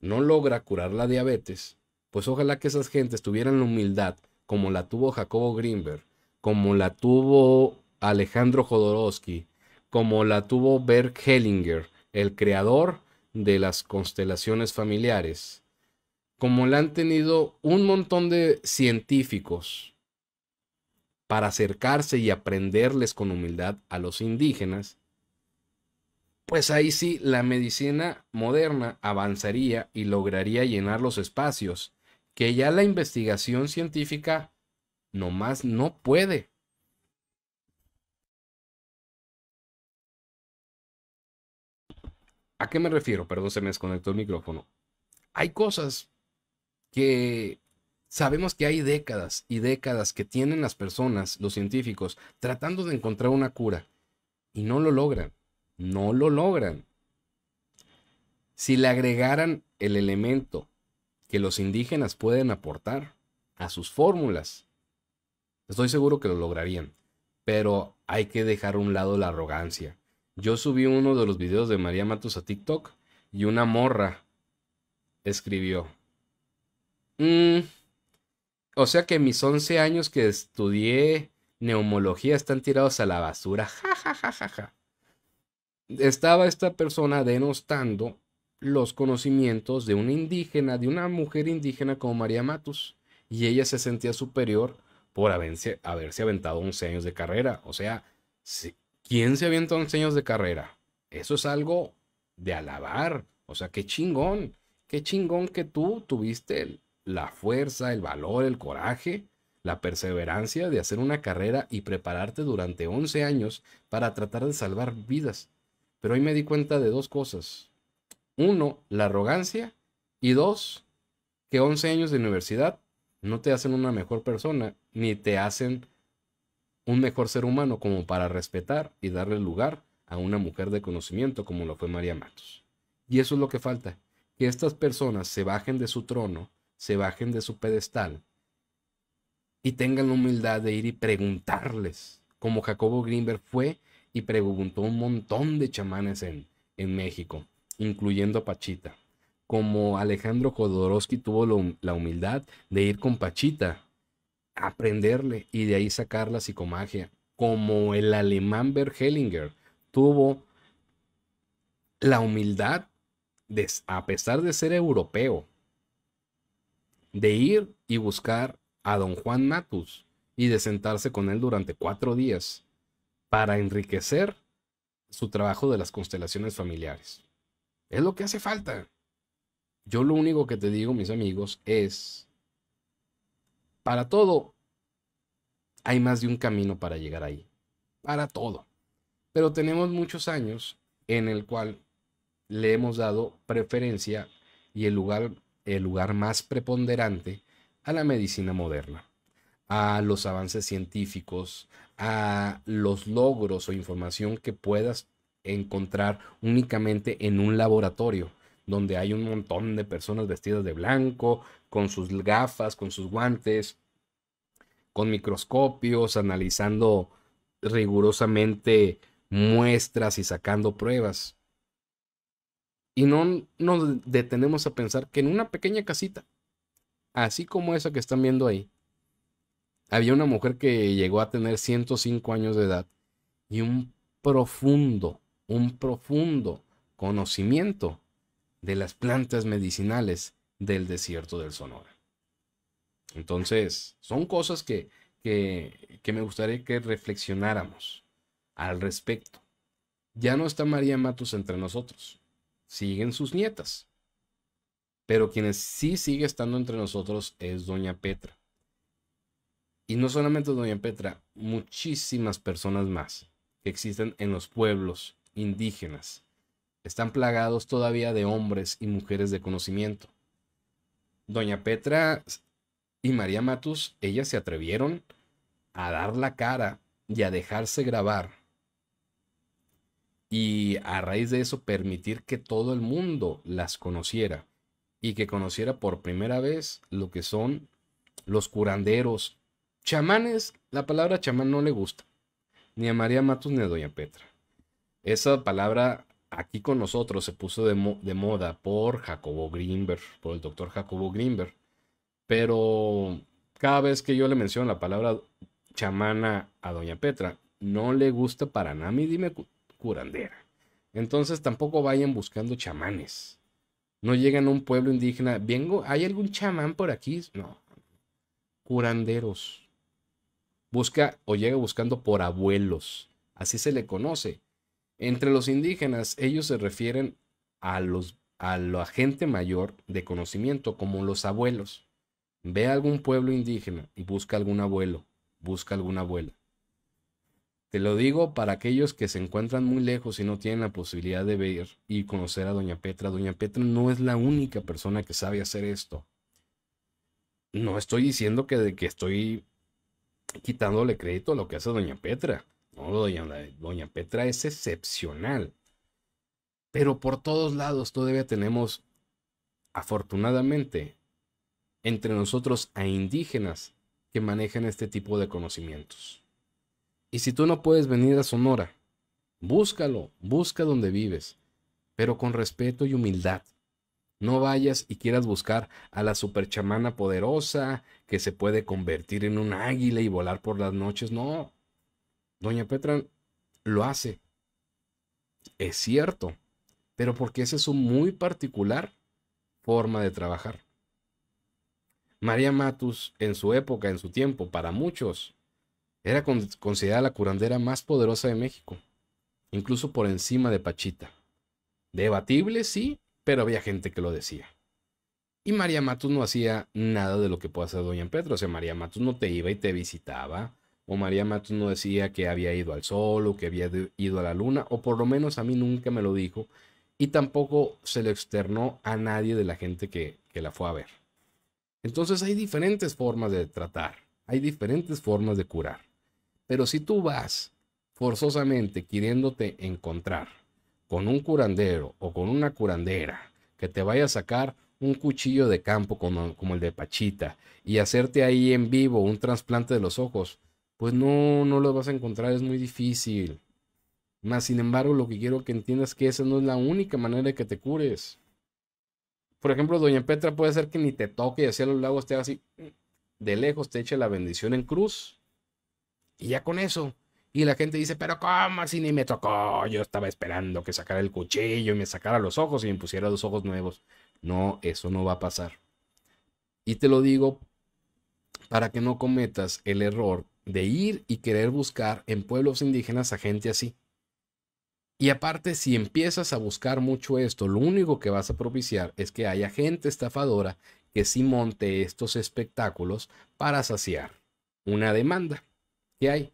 no logra curar la diabetes, pues ojalá que esas gentes tuvieran la humildad como la tuvo Jacobo Greenberg, como la tuvo Alejandro Jodorowsky, como la tuvo Bert Hellinger, el creador de las constelaciones familiares, como la han tenido un montón de científicos para acercarse y aprenderles con humildad a los indígenas, pues ahí sí la medicina moderna avanzaría y lograría llenar los espacios que ya la investigación científica nomás no puede. ¿A qué me refiero? Perdón, se me desconectó el micrófono. Hay cosas que sabemos que hay décadas y décadas que tienen las personas, los científicos, tratando de encontrar una cura y no lo logran, no lo logran. Si le agregaran el elemento que los indígenas pueden aportar a sus fórmulas, estoy seguro que lo lograrían, pero hay que dejar a un lado la arrogancia. Yo subí uno de los videos de María Matos a TikTok y una morra escribió, Mm, o sea que mis 11 años que estudié neumología están tirados a la basura. Ja, ja, ja, ja, ja. Estaba esta persona denostando los conocimientos de una indígena, de una mujer indígena como María Matus, y ella se sentía superior por haberse, haberse aventado 11 años de carrera. O sea, ¿quién se avienta 11 años de carrera? Eso es algo de alabar. O sea, qué chingón, qué chingón que tú tuviste el, la fuerza, el valor, el coraje, la perseverancia de hacer una carrera y prepararte durante 11 años para tratar de salvar vidas. Pero hoy me di cuenta de dos cosas. Uno, la arrogancia. Y dos, que 11 años de universidad no te hacen una mejor persona ni te hacen un mejor ser humano como para respetar y darle lugar a una mujer de conocimiento como lo fue María Matos. Y eso es lo que falta, que estas personas se bajen de su trono se bajen de su pedestal y tengan la humildad de ir y preguntarles, como Jacobo Greenberg fue y preguntó un montón de chamanes en, en México, incluyendo a Pachita, como Alejandro Jodorowsky tuvo la humildad de ir con Pachita, a aprenderle y de ahí sacar la psicomagia, como el alemán Bert Hellinger tuvo la humildad, a pesar de ser europeo, de ir y buscar a don Juan Matus y de sentarse con él durante cuatro días para enriquecer su trabajo de las constelaciones familiares. Es lo que hace falta. Yo lo único que te digo, mis amigos, es, para todo, hay más de un camino para llegar ahí. Para todo. Pero tenemos muchos años en el cual le hemos dado preferencia y el lugar el lugar más preponderante a la medicina moderna, a los avances científicos, a los logros o información que puedas encontrar únicamente en un laboratorio, donde hay un montón de personas vestidas de blanco, con sus gafas, con sus guantes, con microscopios, analizando rigurosamente muestras y sacando pruebas. Y no nos detenemos a pensar que en una pequeña casita, así como esa que están viendo ahí, había una mujer que llegó a tener 105 años de edad y un profundo, un profundo conocimiento de las plantas medicinales del desierto del Sonora. Entonces, son cosas que, que, que me gustaría que reflexionáramos al respecto. Ya no está María Matos entre nosotros siguen sus nietas. Pero quienes sí sigue estando entre nosotros es Doña Petra. Y no solamente Doña Petra, muchísimas personas más que existen en los pueblos indígenas están plagados todavía de hombres y mujeres de conocimiento. Doña Petra y María Matus, ellas se atrevieron a dar la cara y a dejarse grabar y a raíz de eso permitir que todo el mundo las conociera y que conociera por primera vez lo que son los curanderos. Chamanes, la palabra chamán no le gusta, ni a María Matos ni a Doña Petra. Esa palabra aquí con nosotros se puso de, moda por Jacobo Greenberg, por el doctor Jacobo Greenberg. Pero cada vez que yo le menciono la palabra chamana a Doña Petra, no le gusta para nada. mí dime curandera. Entonces tampoco vayan buscando chamanes. No llegan a un pueblo indígena, vengo, ¿hay algún chamán por aquí? No. Curanderos. Busca o llega buscando por abuelos. Así se le conoce. Entre los indígenas, ellos se refieren a, los, a la gente mayor de conocimiento como los abuelos. Ve a algún pueblo indígena y busca algún abuelo, busca alguna abuela. Te lo digo para aquellos que se encuentran muy lejos y no tienen la posibilidad de ver y conocer a Doña Petra. Doña Petra no es la única persona que sabe hacer esto. No estoy diciendo que, de que estoy quitándole crédito a lo que hace Doña Petra. Doña, Doña Petra es excepcional. Pero por todos lados todavía tenemos, afortunadamente, entre nosotros a indígenas que manejan este tipo de conocimientos. Y si tú no puedes venir a Sonora, búscalo, busca donde vives, pero con respeto y humildad. No vayas y quieras buscar a la superchamana poderosa que se puede convertir en un águila y volar por las noches. No. Doña Petra lo hace. Es cierto, pero porque esa es su muy particular forma de trabajar. María Matus, en su época, en su tiempo, para muchos, era considerada la curandera más poderosa de México, incluso por encima de Pachita. Debatible, sí, pero había gente que lo decía. Y María Matos no hacía nada de lo que puede hacer Doña Petra. O sea, María Matos no te iba y te visitaba. O María Matos no decía que había ido al sol o que había ido a la luna. O por lo menos a mí nunca me lo dijo. Y tampoco se lo externó a nadie de la gente que, que la fue a ver. Entonces hay diferentes formas de tratar. Hay diferentes formas de curar. Pero si tú vas forzosamente queriéndote encontrar con un curandero o con una curandera que te vaya a sacar un cuchillo de campo como, el de Pachita y hacerte ahí en vivo un trasplante de los ojos, pues no, no lo vas a encontrar, es muy difícil. Más sin embargo, lo que quiero que entiendas es que esa no es la única manera de que te cures. Por ejemplo, Doña Petra puede ser que ni te toque y hacia los lagos te haga así, de lejos te eche la bendición en cruz. Y ya con eso. Y la gente dice, pero ¿cómo? así ni me tocó. Yo estaba esperando que sacara el cuchillo y me sacara los ojos y me pusiera los ojos nuevos. No, eso no va a pasar. Y te lo digo para que no cometas el error de ir y querer buscar en pueblos indígenas a gente así. Y aparte, si empiezas a buscar mucho esto, lo único que vas a propiciar es que haya gente estafadora que sí monte estos espectáculos para saciar una demanda. ¿Qué hay?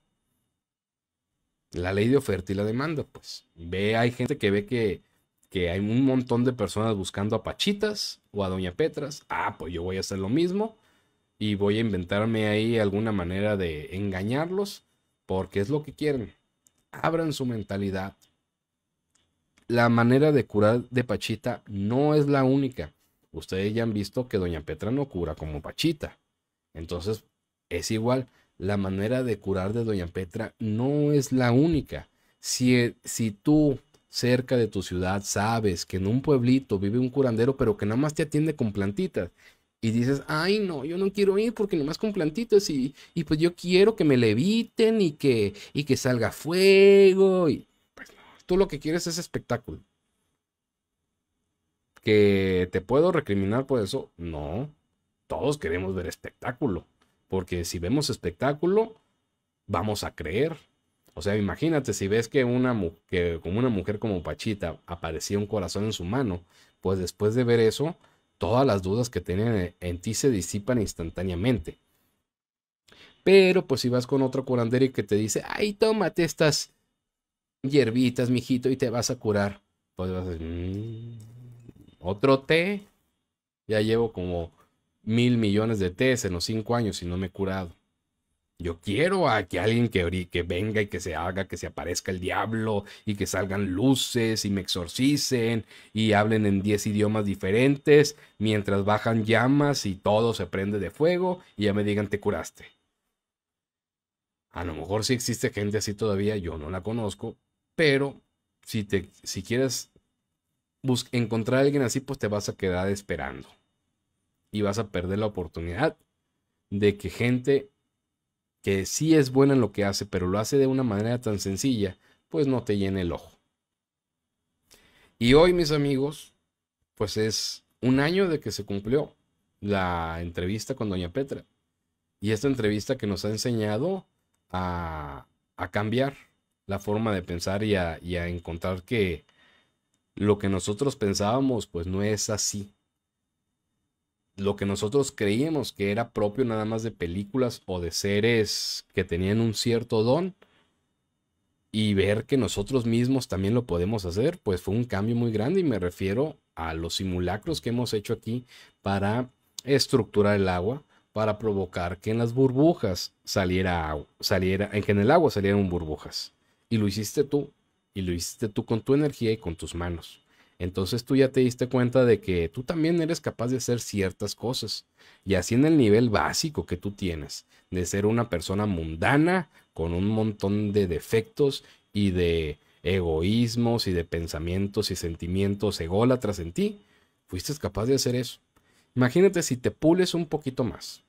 La ley de oferta y la demanda, pues. Ve, hay gente que ve que, que hay un montón de personas buscando a Pachitas o a Doña Petras. Ah, pues yo voy a hacer lo mismo y voy a inventarme ahí alguna manera de engañarlos porque es lo que quieren. Abran su mentalidad. La manera de curar de Pachita no es la única. Ustedes ya han visto que Doña Petra no cura como Pachita. Entonces, es igual la manera de curar de Doña Petra no es la única. Si, eh, si tú cerca de tu ciudad sabes que en un pueblito vive un curandero, pero que nada más te atiende con plantitas, y dices, ay no, yo no quiero ir porque más con plantitas y, y pues yo quiero que me leviten y que, y que salga fuego. Y, pues no, tú lo que quieres es espectáculo. ¿Que te puedo recriminar por eso? No, todos queremos ver espectáculo. Porque si vemos espectáculo, vamos a creer. O sea, imagínate si ves que una, que como una mujer como Pachita aparecía un corazón en su mano, pues después de ver eso, todas las dudas que tienen e-, en ti se disipan instantáneamente. Pero pues si vas con otro curandero y que te dice, ay, tómate estas hierbitas, mijito, y te vas a curar. Pues vas a decir, mm, otro té. Ya llevo como mil millones de test en los cinco años y no me he curado. Yo quiero a que alguien que, venga y que se haga, que se aparezca el diablo y que salgan luces y me exorcicen y hablen en diez idiomas diferentes mientras bajan llamas y todo se prende de fuego y ya me digan te curaste. A lo mejor si existe gente así todavía, yo no la conozco, pero si, te, si quieres encontrar a alguien así, pues te vas a quedar esperando y vas a perder la oportunidad de que gente que sí es buena en lo que hace, pero lo hace de una manera tan sencilla, pues no te llene el ojo. Y hoy, mis amigos, pues es un año de que se cumplió la entrevista con Doña Petra. Y esta entrevista que nos ha enseñado a, cambiar la forma de pensar y a, y a encontrar que lo que nosotros pensábamos, pues no es así lo que nosotros creíamos que era propio nada más de películas o de seres que tenían un cierto don y ver que nosotros mismos también lo podemos hacer, pues fue un cambio muy grande y me refiero a los simulacros que hemos hecho aquí para estructurar el agua, para provocar que en las burbujas saliera agua, saliera, en que en el agua salieran burbujas. Y lo hiciste tú, y lo hiciste tú con tu energía y con tus manos. Entonces tú ya te diste cuenta de que tú también eres capaz de hacer ciertas cosas. Y así en el nivel básico que tú tienes, de ser una persona mundana, con un montón de defectos y de egoísmos y de pensamientos y sentimientos ególatras en ti, fuiste capaz de hacer eso. Imagínate si te pules un poquito más,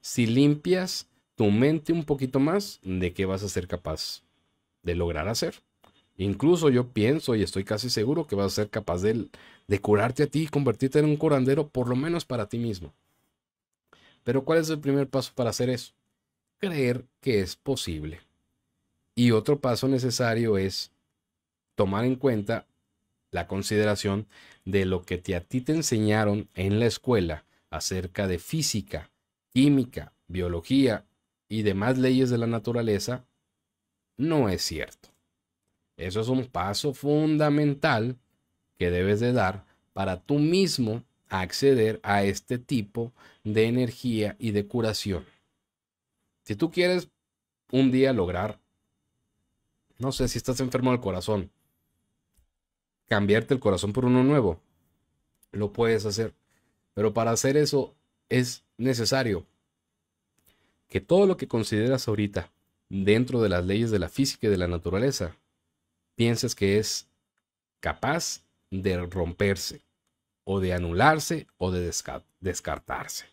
si limpias tu mente un poquito más, de qué vas a ser capaz de lograr hacer. Incluso yo pienso y estoy casi seguro que vas a ser capaz de, curarte a ti y convertirte en un curandero, por lo menos para ti mismo. Pero ¿cuál es el primer paso para hacer eso? Creer que es posible. Y otro paso necesario es tomar en cuenta la consideración de lo que te, a ti te enseñaron en la escuela acerca de física, química, biología y demás leyes de la naturaleza, no es cierto. Eso es un paso fundamental que debes de dar para tú mismo acceder a este tipo de energía y de curación. Si tú quieres un día lograr, no sé, si estás enfermo del corazón, cambiarte el corazón por uno nuevo, lo puedes hacer. Pero para hacer eso es necesario que todo lo que consideras ahorita dentro de las leyes de la física y de la naturaleza piensas que es capaz de romperse o de anularse o de descartarse.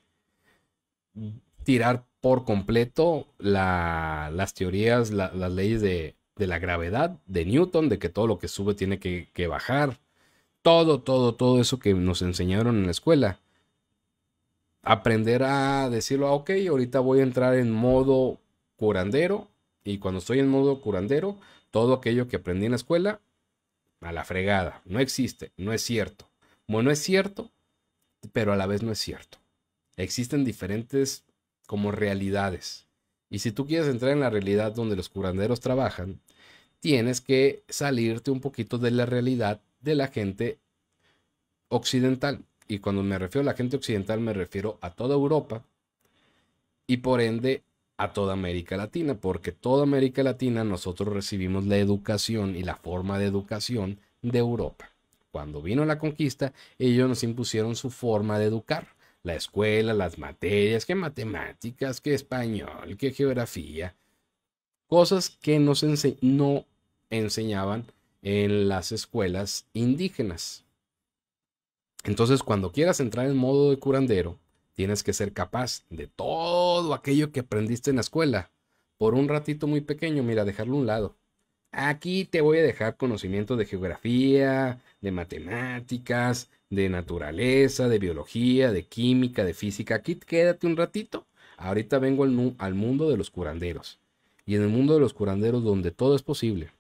Tirar por completo las teorías, las leyes de, la gravedad de Newton, de que todo lo que sube tiene que, bajar. Todo, todo, todo eso que nos enseñaron en la escuela. Aprender a decirlo, ah, ok, ahorita voy a entrar en modo curandero y cuando estoy en modo curandero todo aquello que aprendí en la escuela, a la fregada. No existe, no es cierto. Bueno, es cierto, pero a la vez no es cierto. Existen diferentes como realidades. Y si tú quieres entrar en la realidad donde los curanderos trabajan, tienes que salirte un poquito de la realidad de la gente occidental. Y cuando me refiero a la gente occidental me refiero a toda Europa y por ende a toda América Latina, porque toda América Latina nosotros recibimos la educación y la forma de educación de Europa. Cuando vino la conquista, ellos nos impusieron su forma de educar. La escuela, las materias, que matemáticas, que español, que geografía. Cosas que no enseñaban en las escuelas indígenas. Entonces, cuando quieras entrar en modo de curandero, Tienes que ser capaz de todo aquello que aprendiste en la escuela, por un ratito muy pequeño, mira, dejarlo a un lado. Aquí te voy a dejar conocimiento de geografía, de matemáticas, de naturaleza, de biología, de química, de física. Aquí quédate un ratito. Ahorita vengo al, al mundo de los curanderos. Y en el mundo de los curanderos donde todo es posible,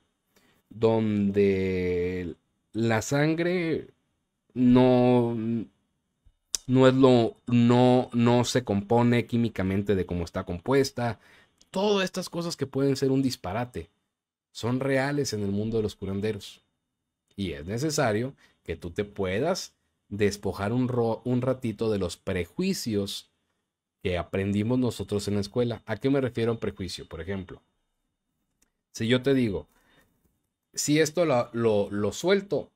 donde la sangre no no es lo, no, no se compone químicamente de cómo está compuesta. Todas estas cosas que pueden ser un disparate son reales en el mundo de los curanderos. Y es necesario que tú te puedas despojar un, un ratito de los prejuicios que aprendimos nosotros en la escuela. ¿A qué me refiero a prejuicio? Por ejemplo, si yo te digo, si esto lo, suelto,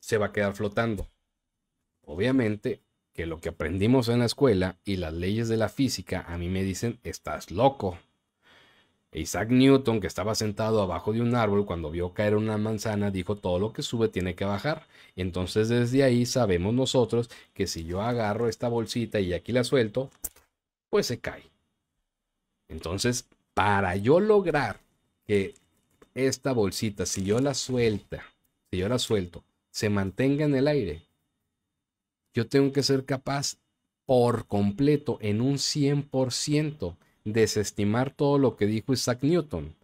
se va a quedar flotando. Obviamente, que lo que aprendimos en la escuela y las leyes de la física a mí me dicen, estás loco. Isaac Newton, que estaba sentado abajo de un árbol cuando vio caer una manzana, dijo, todo lo que sube tiene que bajar. Entonces desde ahí sabemos nosotros que si yo agarro esta bolsita y aquí la suelto, pues se cae. Entonces, para yo lograr que esta bolsita, si yo la suelta, si yo la suelto, se mantenga en el aire, yo tengo que ser capaz por completo, en un 100%, desestimar todo lo que dijo Isaac Newton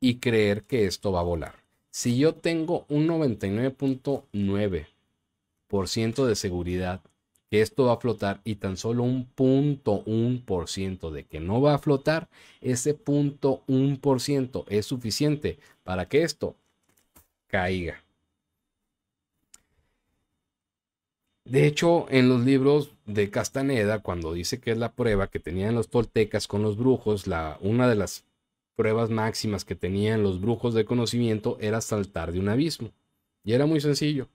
y creer que esto va a volar. Si yo tengo un 99.9% de seguridad que esto va a flotar y tan solo un punto de que no va a flotar, ese punto es suficiente para que esto caiga. De hecho, en los libros de Castaneda, cuando dice que es la prueba que tenían los toltecas con los brujos, la, una de las pruebas máximas que tenían los brujos de conocimiento era saltar de un abismo. Y era muy sencillo.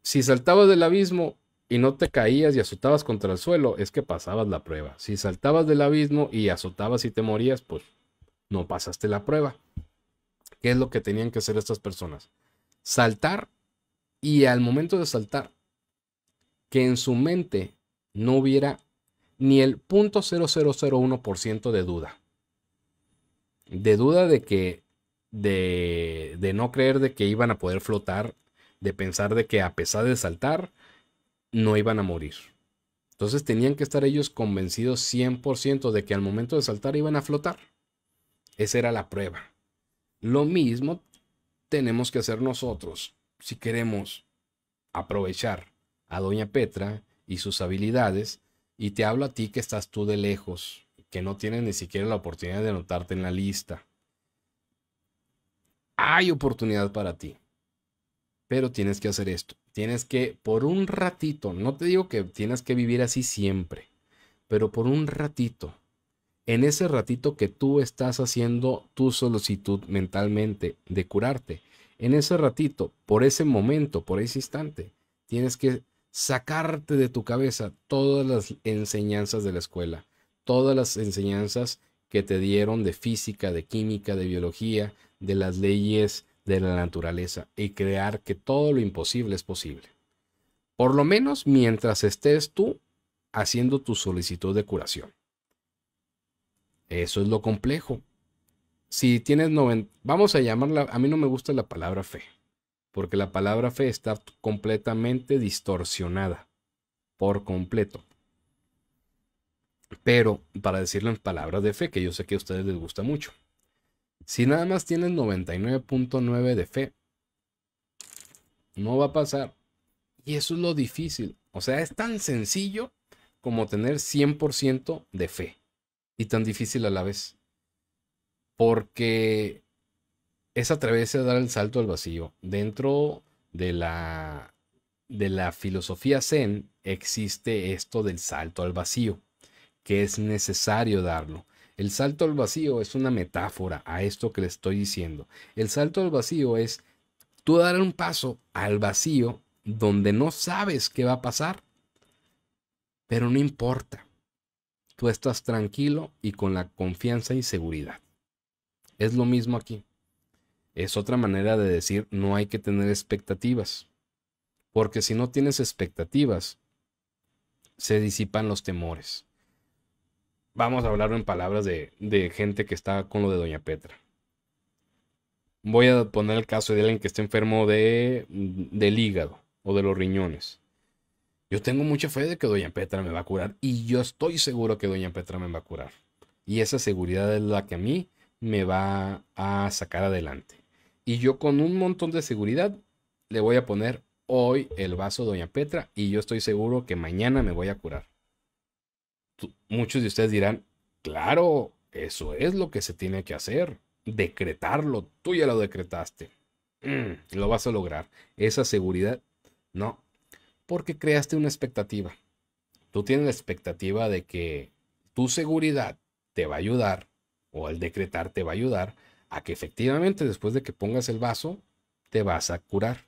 Si saltabas del abismo y no te caías y azotabas contra el suelo, es que pasabas la prueba. Si saltabas del abismo y azotabas y te morías, pues no pasaste la prueba. ¿Qué es lo que tenían que hacer estas personas? Saltar y al momento de saltar, que en su mente no hubiera ni el 0.0001% de duda. De duda de que, de, de no creer de que iban a poder flotar, de pensar de que a pesar de saltar, no iban a morir. Entonces tenían que estar ellos convencidos 100% de que al momento de saltar iban a flotar. Esa era la prueba. Lo mismo tenemos que hacer nosotros si queremos aprovechar a Doña Petra y sus habilidades, y te hablo a ti que estás tú de lejos, que no tienes ni siquiera la oportunidad de anotarte en la lista. Hay oportunidad para ti, pero tienes que hacer esto. Tienes que, por un ratito, no te digo que tienes que vivir así siempre, pero por un ratito, en ese ratito que tú estás haciendo tu solicitud mentalmente de curarte, en ese ratito, por ese momento, por ese instante, tienes que sacarte de tu cabeza todas las enseñanzas de la escuela, todas las enseñanzas que te dieron de física, de química, de biología, de las leyes de la naturaleza y crear que todo lo imposible es posible. Por lo menos mientras estés tú haciendo tu solicitud de curación. Eso es lo complejo, si tienes 90, vamos a llamarla, a mí no me gusta la palabra fe, porque la palabra fe está completamente distorsionada, por completo. Pero, para decirlo en palabras de fe, que yo sé que a ustedes les gusta mucho, si nada más tienes 99.9 de fe, no va a pasar. Y eso es lo difícil. O sea, es tan sencillo como tener 100% de fe. Y tan difícil a la vez porque es través de dar el salto al vacío. Dentro de la, de la filosofía zen existe esto del salto al vacío, que es necesario darlo. El salto al vacío es una metáfora a esto que le estoy diciendo. El salto al vacío es tú dar un paso al vacío donde no sabes qué va a pasar, pero no importa. Tú estás tranquilo y con la confianza y seguridad. Es lo mismo aquí. Es otra manera de decir no hay que tener expectativas. Porque si no tienes expectativas, se disipan los temores. Vamos a hablar en palabras de, gente que está con lo de Doña Petra. Voy a poner el caso de alguien que está enfermo de, del hígado o de los riñones. Yo tengo mucha fe de que Doña Petra me va a curar y yo estoy seguro que Doña Petra me va a curar. Y esa seguridad es la que a mí me va a sacar adelante. Y yo con un montón de seguridad le voy a poner hoy el vaso Doña Petra y yo estoy seguro que mañana me voy a curar. muchos de ustedes dirán, claro, eso es lo que se tiene que hacer, decretarlo, tú ya lo decretaste, mm, lo vas a lograr. Esa seguridad, no, porque creaste una expectativa. Tú tienes la expectativa de que tu seguridad te va a ayudar o al decretar te va a ayudar a que efectivamente después de que pongas el vaso, te vas a curar.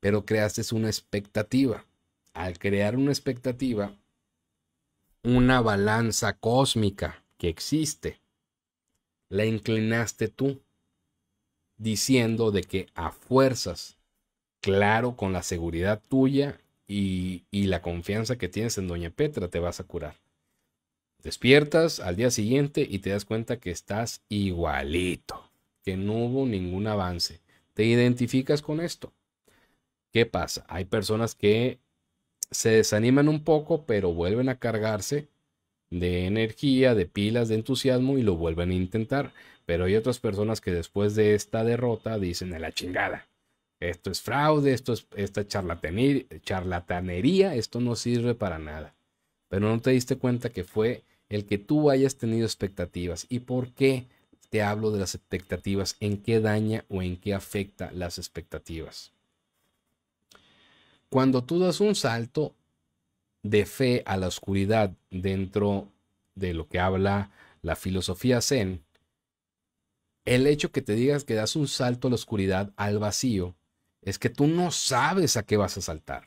Pero creaste una expectativa. Al crear una expectativa, una balanza cósmica que existe, la inclinaste tú, diciendo de que a fuerzas, claro, con la seguridad tuya y, y la confianza que tienes en Doña Petra, te vas a curar. Despiertas al día siguiente y te das cuenta que estás igualito, que no hubo ningún avance. ¿Te identificas con esto? ¿Qué pasa? Hay personas que se desaniman un poco, pero vuelven a cargarse de energía, de pilas, de entusiasmo y lo vuelven a intentar. Pero hay otras personas que después de esta derrota dicen a la chingada. Esto es fraude, esto es esta charlatanería, esto no sirve para nada. Pero no te diste cuenta que fue el que tú hayas tenido expectativas. ¿Y por qué te hablo de las expectativas? ¿En qué daña o en qué afecta las expectativas? Cuando tú das un salto de fe a la oscuridad dentro de lo que habla la filosofía zen, el hecho que te digas que das un salto a la oscuridad, al vacío, es que tú no sabes a qué vas a saltar.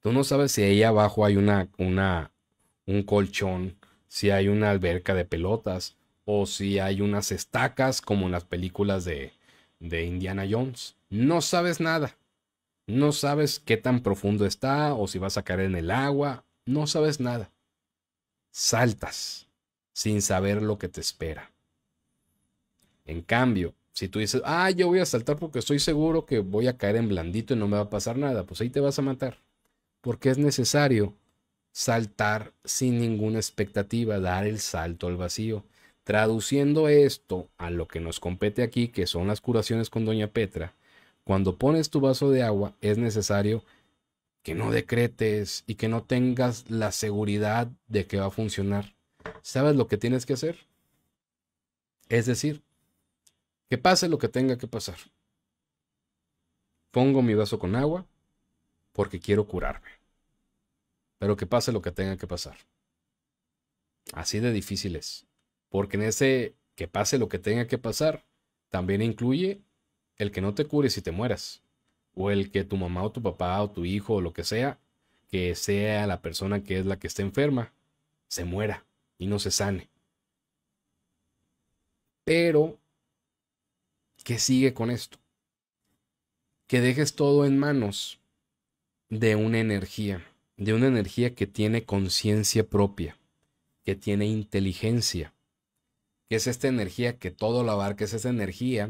Tú no sabes si ahí abajo hay una, una, un colchón si hay una alberca de pelotas o si hay unas estacas como en las películas de, de Indiana Jones. No sabes nada. No sabes qué tan profundo está o si vas a caer en el agua. No sabes nada. Saltas sin saber lo que te espera. En cambio, si tú dices, ah, yo voy a saltar porque estoy seguro que voy a caer en blandito y no me va a pasar nada, pues ahí te vas a matar. Porque es necesario saltar sin ninguna expectativa, dar el salto al vacío. Traduciendo esto a lo que nos compete aquí, que son las curaciones con Doña Petra, cuando pones tu vaso de agua es necesario que no decretes y que no tengas la seguridad de que va a funcionar. ¿Sabes lo que tienes que hacer? Es decir, que pase lo que tenga que pasar. Pongo mi vaso con agua porque quiero curarme. Pero que pase lo que tenga que pasar. Así de difícil es. Porque en ese que pase lo que tenga que pasar, también incluye el que no te cure si te mueras. O el que tu mamá o tu papá o tu hijo o lo que sea, que sea la persona que es la que está enferma, se muera y no se sane. Pero, ¿qué sigue con esto? Que dejes todo en manos de una energía de una energía que tiene conciencia propia, que tiene inteligencia, que es esta energía que todo lo abarca, es esta energía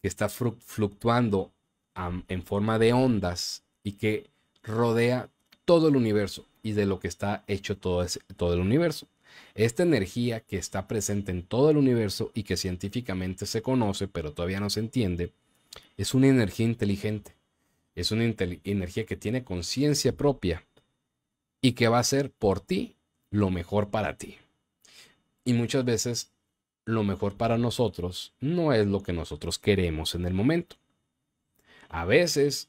que está fluctuando en forma de ondas y que rodea todo el universo y de lo que está hecho todo, todo el universo. Esta energía que está presente en todo el universo y que científicamente se conoce, pero todavía no se entiende, es una energía inteligente. Es una energía que tiene conciencia propia y que va a ser por ti lo mejor para ti. Y muchas veces lo mejor para nosotros no es lo que nosotros queremos en el momento. A veces,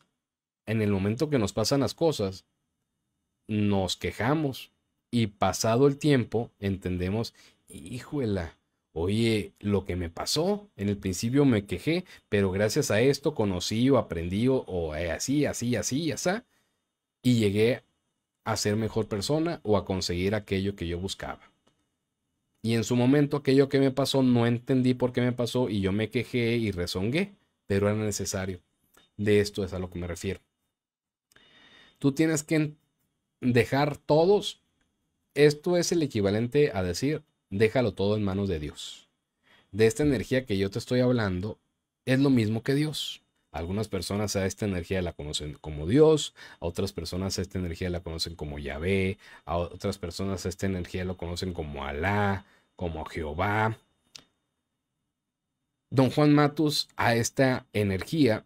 en el momento que nos pasan las cosas, nos quejamos y pasado el tiempo entendemos, híjuela, oye, lo que me pasó, en el principio me quejé, pero gracias a esto conocí o aprendí o, así así, eh, así, así, así, y llegué a ser mejor persona o a conseguir aquello que yo buscaba. Y en su momento aquello que me pasó no entendí por qué me pasó y yo me quejé y rezongué, pero era necesario. De esto es a lo que me refiero. Tú tienes que dejar todos. Esto es el equivalente a decir, déjalo todo en manos de Dios. De esta energía que yo te estoy hablando, es lo mismo que Dios. Algunas personas a esta energía la conocen como Dios, a otras personas a esta energía la conocen como Yahvé, a otras personas a esta energía lo conocen como Alá, como Jehová. Don Juan Matus a esta energía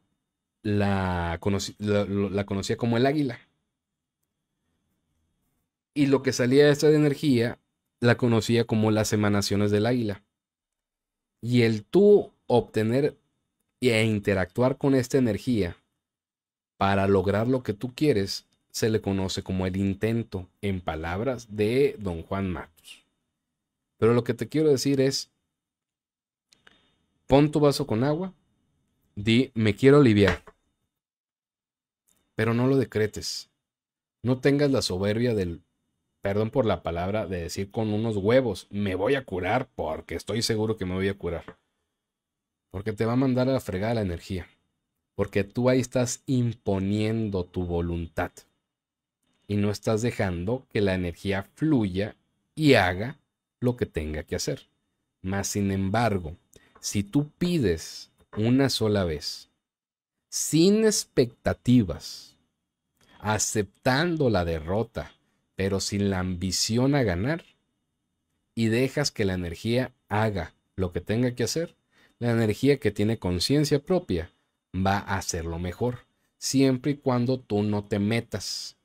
la, la conocía como el águila. Y lo que salía de esta energía la conocía como las emanaciones del águila. Y el tú obtener y a interactuar con esta energía para lograr lo que tú quieres se le conoce como el intento, en palabras de don Juan Matos. Pero lo que te quiero decir es, pon tu vaso con agua, di, me quiero aliviar, pero no lo decretes. No tengas la soberbia del, perdón por la palabra, de decir con unos huevos, me voy a curar porque estoy seguro que me voy a curar. Porque te va a mandar a la fregada la energía. Porque tú ahí estás imponiendo tu voluntad. Y no estás dejando que la energía fluya y haga lo que tenga que hacer. Más sin embargo, si tú pides una sola vez, sin expectativas, aceptando la derrota, pero sin la ambición a ganar, y dejas que la energía haga lo que tenga que hacer, la energía que tiene conciencia propia va a hacerlo mejor, siempre y cuando tú no te metas.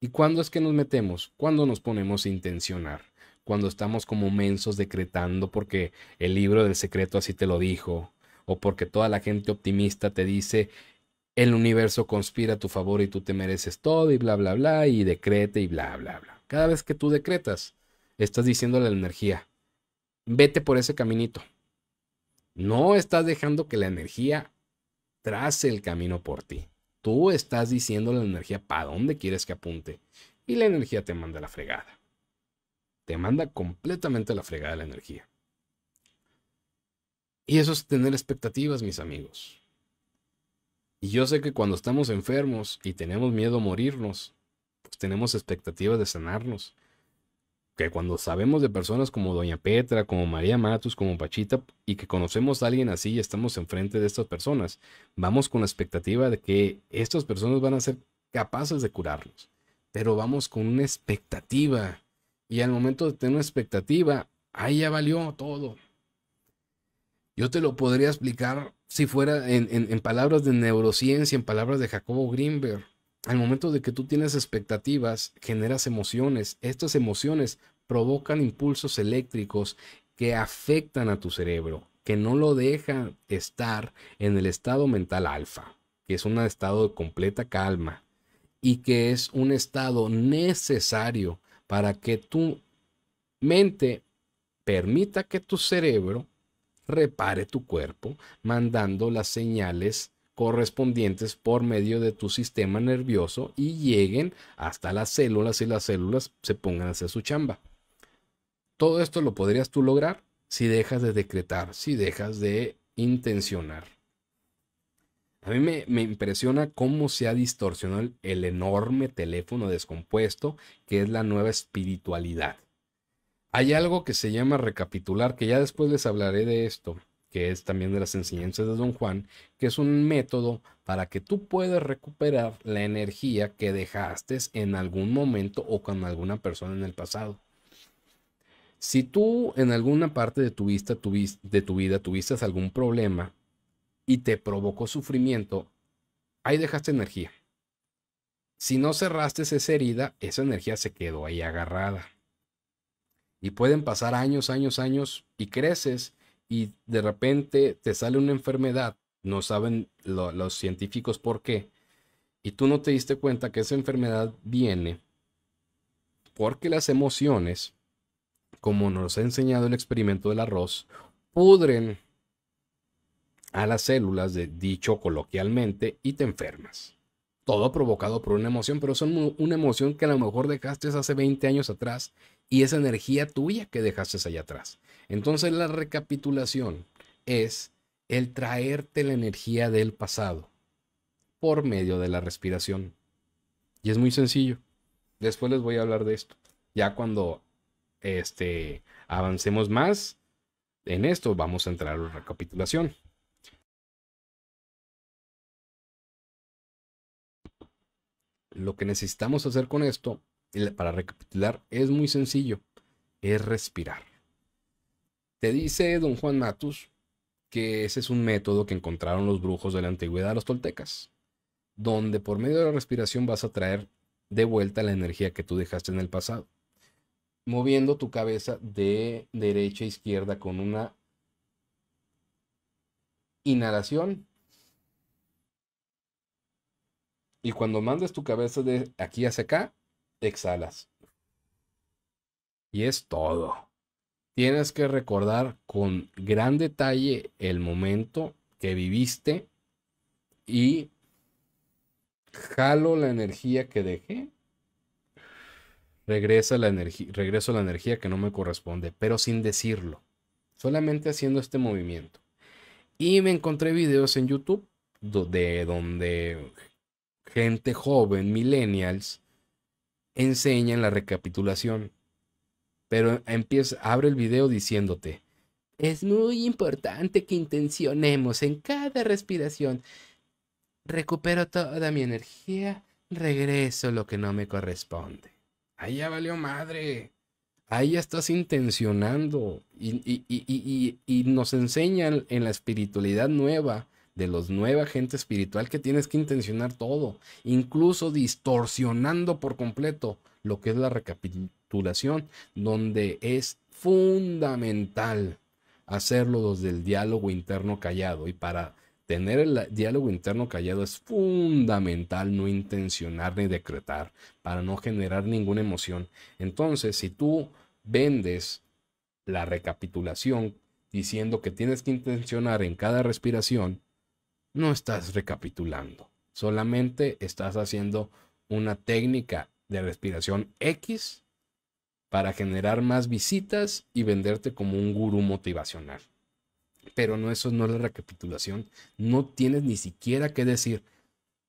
¿Y cuándo es que nos metemos? Cuando nos ponemos a intencionar, cuando estamos como mensos decretando porque el libro del secreto así te lo dijo, o porque toda la gente optimista te dice el universo conspira a tu favor y tú te mereces todo y bla, bla, bla, y decrete y bla, bla, bla. Cada vez que tú decretas, estás diciéndole a la energía, vete por ese caminito, no estás dejando que la energía trace el camino por ti. Tú estás diciendo la energía para dónde quieres que apunte y la energía te manda la fregada. Te manda completamente la fregada la energía. Y eso es tener expectativas, mis amigos. Y yo sé que cuando estamos enfermos y tenemos miedo a morirnos, pues tenemos expectativas de sanarnos que cuando sabemos de personas como Doña Petra, como María Matus, como Pachita, y que conocemos a alguien así y estamos enfrente de estas personas, vamos con la expectativa de que estas personas van a ser capaces de curarlos. Pero vamos con una expectativa. Y al momento de tener una expectativa, ahí ya valió todo. Yo te lo podría explicar si fuera en, en palabras de neurociencia, en palabras de Jacobo Greenberg al momento de que tú tienes expectativas, generas emociones. Estas emociones provocan impulsos eléctricos que afectan a tu cerebro, que no lo dejan estar en el estado mental alfa, que es un estado de completa calma y que es un estado necesario para que tu mente permita que tu cerebro repare tu cuerpo mandando las señales correspondientes por medio de tu sistema nervioso y lleguen hasta las células y las células se pongan hacia su chamba. Todo esto lo podrías tú lograr si dejas de decretar, si dejas de intencionar. A mí me, impresiona cómo se ha distorsionado el, el enorme teléfono descompuesto que es la nueva espiritualidad. Hay algo que se llama recapitular, que ya después les hablaré de esto, que es también de las enseñanzas de Don Juan, que es un método para que tú puedas recuperar la energía que dejaste en algún momento o con alguna persona en el pasado. Si tú en alguna parte de tu, vista, de tu vida tuviste algún problema y te provocó sufrimiento, ahí dejaste energía. Si no cerraste esa herida, esa energía se quedó ahí agarrada. Y pueden pasar años, años, años y creces y de repente te sale una enfermedad. No saben los científicos por qué. Y tú no te diste cuenta que esa enfermedad viene porque las emociones como nos ha enseñado el experimento del arroz, pudren a las células, de, dicho coloquialmente, y te enfermas. Todo provocado por una emoción, pero son una emoción que a lo mejor dejaste hace 20 años atrás y esa energía tuya que dejaste allá atrás. Entonces la recapitulación es el traerte la energía del pasado por medio de la respiración. Y es muy sencillo. Después les voy a hablar de esto. Ya cuando este, avancemos más en esto, vamos a entrar a la recapitulación. Lo que necesitamos hacer con esto, para recapitular, es muy sencillo, es respirar. Te dice don Juan Matus que ese es un método que encontraron los brujos de la antigüedad, los toltecas, donde por medio de la respiración vas a traer de vuelta la energía que tú dejaste en el pasado moviendo tu cabeza de derecha a izquierda con una inhalación. Y cuando mandes tu cabeza de aquí hacia acá, exhalas. Y es todo. Tienes que recordar con gran detalle el momento que viviste y jalo la energía que dejé regresa la regreso la energía que no me corresponde, pero sin decirlo, solamente haciendo este movimiento. Y me encontré videos en YouTube de donde gente joven, millennials, enseñan la recapitulación. Pero empieza, abre el video diciéndote, es muy importante que intencionemos en cada respiración. Recupero toda mi energía, regreso lo que no me corresponde ahí ya valió madre. Ahí ya estás intencionando y, y, nos enseñan en la espiritualidad nueva, de los nueva gente espiritual, que tienes que intencionar todo, incluso distorsionando por completo lo que es la recapitulación, donde es fundamental hacerlo desde el diálogo interno callado. Y para Tener el diálogo interno callado es fundamental no intencionar ni decretar para no generar ninguna emoción. Entonces, si tú vendes la recapitulación diciendo que tienes que intencionar en cada respiración, no estás recapitulando. Solamente estás haciendo una técnica de respiración X para generar más visitas y venderte como un gurú motivacional. Pero no, eso no es la recapitulación. No tienes ni siquiera que decir,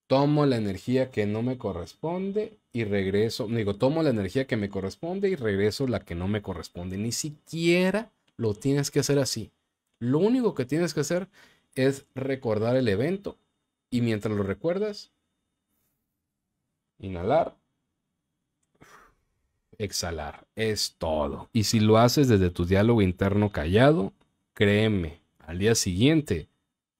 tomo la energía que no me corresponde y regreso. Digo, tomo la energía que me corresponde y regreso la que no me corresponde. Ni siquiera lo tienes que hacer así. Lo único que tienes que hacer es recordar el evento. Y mientras lo recuerdas, inhalar, exhalar. Es todo. Y si lo haces desde tu diálogo interno callado, créeme, al día siguiente,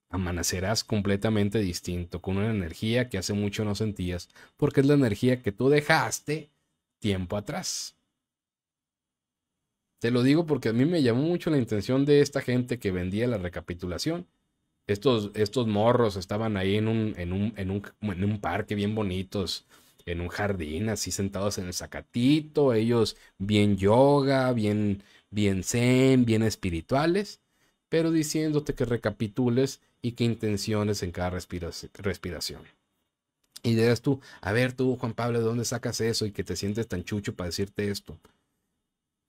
amanecerás completamente distinto, con una energía que hace mucho no sentías, porque es la energía que tú dejaste tiempo atrás. Te lo digo porque a mí me llamó mucho la intención de esta gente que vendía la recapitulación. Estos, estos morros estaban ahí en un, en, un, en un parque bien bonitos, en un jardín, así sentados en el zacatito, ellos bien yoga, bien, bien zen, bien espirituales pero diciéndote que recapitules y que intenciones en cada respiración. Y dirás tú, a ver tú, Juan Pablo, ¿de dónde sacas eso y que te sientes tan chucho para decirte esto?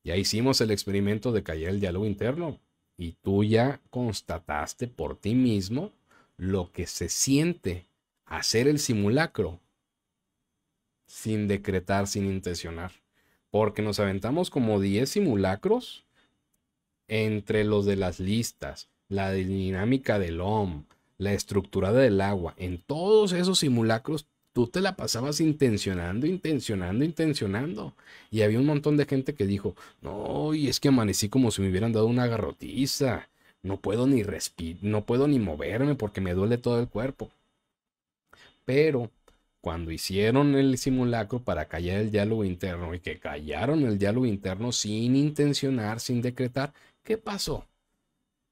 Ya hicimos el experimento de callar el diálogo interno y tú ya constataste por ti mismo lo que se siente hacer el simulacro sin decretar, sin intencionar. Porque nos aventamos como 10 simulacros entre los de las listas, la dinámica del OM, la estructura del agua, en todos esos simulacros tú te la pasabas intencionando, intencionando, intencionando. Y había un montón de gente que dijo, no, y es que amanecí como si me hubieran dado una garrotiza. No puedo ni respirar, no puedo ni moverme porque me duele todo el cuerpo. Pero cuando hicieron el simulacro para callar el diálogo interno y que callaron el diálogo interno sin intencionar, sin decretar, ¿Qué pasó?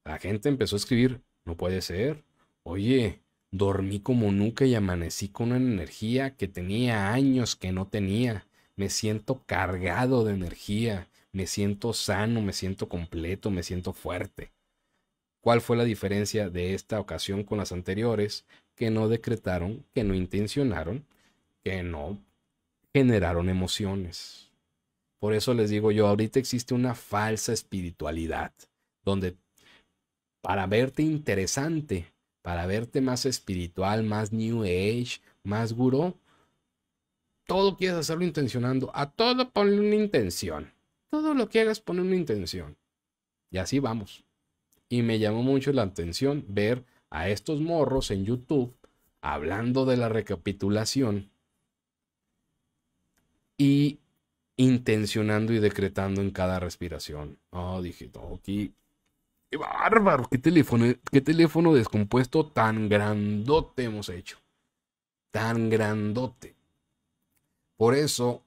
La gente empezó a escribir, no puede ser. Oye, dormí como nunca y amanecí con una energía que tenía años que no tenía. Me siento cargado de energía, me siento sano, me siento completo, me siento fuerte. ¿Cuál fue la diferencia de esta ocasión con las anteriores? Que no decretaron, que no intencionaron, que no generaron emociones. Por eso les digo yo, ahorita existe una falsa espiritualidad, donde para verte interesante, para verte más espiritual, más New Age, más gurú, todo quieres hacerlo intencionando. A todo ponle una intención. Todo lo que hagas ponle una intención. Y así vamos. Y me llamó mucho la atención ver a estos morros en YouTube hablando de la recapitulación. Y intencionando y decretando en cada respiración. Oh, dije, qué, oh, qué bárbaro, qué teléfono, qué teléfono descompuesto tan grandote hemos hecho. Tan grandote. Por eso,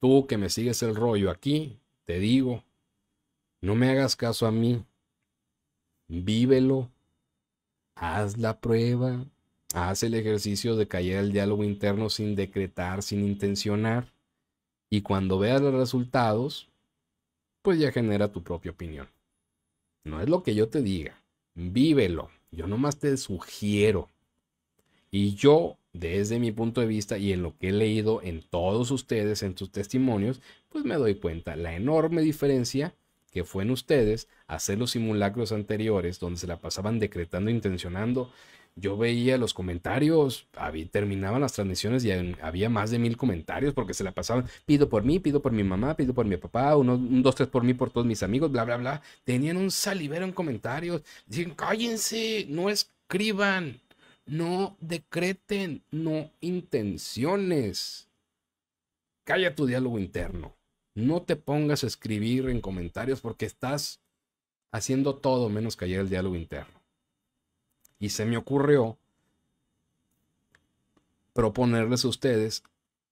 tú que me sigues el rollo aquí, te digo, no me hagas caso a mí. Vívelo. Haz la prueba. Haz el ejercicio de callar el diálogo interno sin decretar, sin intencionar. Y cuando veas los resultados, pues ya genera tu propia opinión. No es lo que yo te diga, vívelo. Yo nomás te sugiero. Y yo, desde mi punto de vista y en lo que he leído en todos ustedes, en sus testimonios, pues me doy cuenta la enorme diferencia que fue en ustedes hacer los simulacros anteriores donde se la pasaban decretando, intencionando yo veía los comentarios, terminaban las transmisiones y había más de mil comentarios porque se la pasaban, pido por mí, pido por mi mamá, pido por mi papá, uno, un, dos, tres por mí, por todos mis amigos, bla, bla, bla. Tenían un salivero en comentarios. Dicen, cállense, no escriban, no decreten, no intenciones. Calla tu diálogo interno. No te pongas a escribir en comentarios porque estás haciendo todo menos callar el diálogo interno. Y se me ocurrió proponerles a ustedes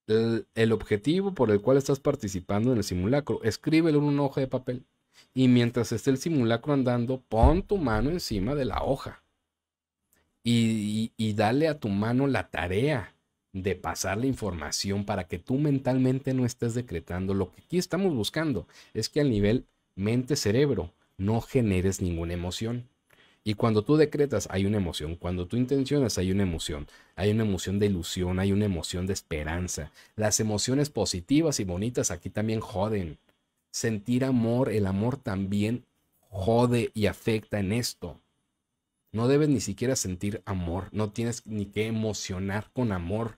el, objetivo por el cual estás participando en el simulacro. Escríbelo en una hoja de papel. Y mientras esté el simulacro andando, pon tu mano encima de la hoja. Y, y dale a tu mano la tarea de pasar la información para que tú mentalmente no estés decretando. Lo que aquí estamos buscando es que al nivel mente-cerebro no generes ninguna emoción. Y cuando tú decretas hay una emoción, cuando tú intencionas hay una emoción, hay una emoción de ilusión, hay una emoción de esperanza. Las emociones positivas y bonitas aquí también joden. Sentir amor, el amor también jode y afecta en esto. No debes ni siquiera sentir amor, no tienes ni que emocionar con amor.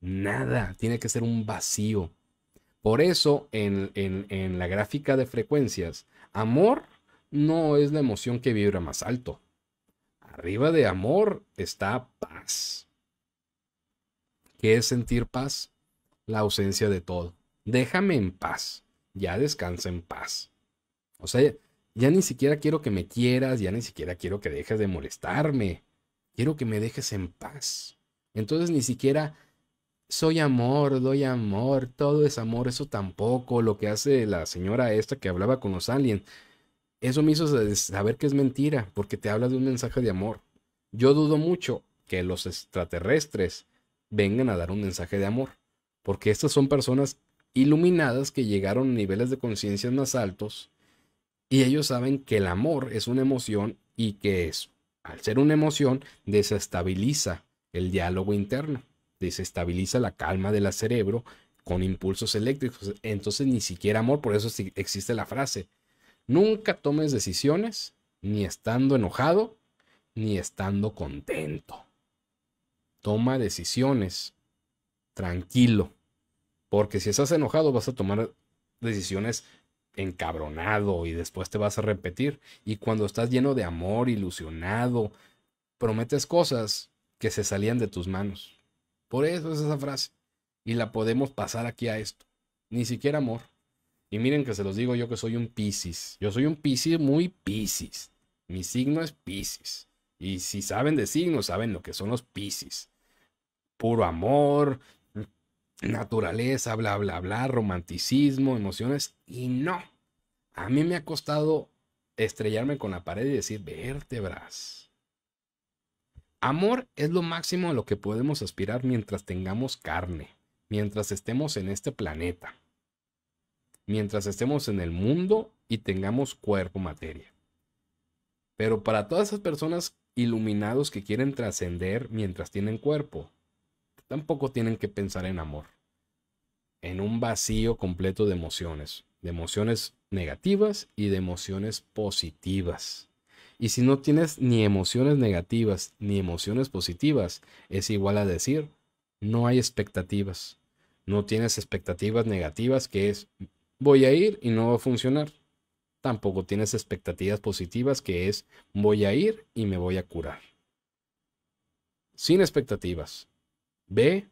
Nada, tiene que ser un vacío. Por eso en, en la gráfica de frecuencias, amor no es la emoción que vibra más alto. Arriba de amor está paz. ¿Qué es sentir paz? La ausencia de todo. Déjame en paz. Ya descansa en paz. O sea, ya ni siquiera quiero que me quieras, ya ni siquiera quiero que dejes de molestarme. Quiero que me dejes en paz. Entonces ni siquiera soy amor, doy amor, todo es amor, eso tampoco. Lo que hace la señora esta que hablaba con los aliens, eso me hizo saber que es mentira, porque te habla de un mensaje de amor. Yo dudo mucho que los extraterrestres vengan a dar un mensaje de amor, porque estas son personas iluminadas que llegaron a niveles de conciencia más altos y ellos saben que el amor es una emoción y que es, al ser una emoción, desestabiliza el diálogo interno, desestabiliza la calma del cerebro con impulsos eléctricos. Entonces ni siquiera amor, por eso existe la frase, Nunca tomes decisiones ni estando enojado ni estando contento. Toma decisiones tranquilo, porque si estás enojado vas a tomar decisiones encabronado y después te vas a repetir. Y cuando estás lleno de amor, ilusionado, prometes cosas que se salían de tus manos. Por eso es esa frase. Y la podemos pasar aquí a esto. Ni siquiera amor. Y miren que se los digo yo que soy un Piscis. Yo soy un Piscis muy Piscis. Mi signo es Piscis. Y si saben de signos, saben lo que son los Piscis. Puro amor, naturaleza, bla, bla, bla, romanticismo, emociones. Y no. A mí me ha costado estrellarme con la pared y decir vértebras. Amor es lo máximo a lo que podemos aspirar mientras tengamos carne, mientras estemos en este planeta mientras estemos en el mundo y tengamos cuerpo-materia. Pero para todas esas personas iluminados que quieren trascender mientras tienen cuerpo, tampoco tienen que pensar en amor, en un vacío completo de emociones, de emociones negativas y de emociones positivas. Y si no tienes ni emociones negativas ni emociones positivas, es igual a decir, no hay expectativas. No tienes expectativas negativas que es voy a ir y no va a funcionar. Tampoco tienes expectativas positivas que es voy a ir y me voy a curar. Sin expectativas. Ve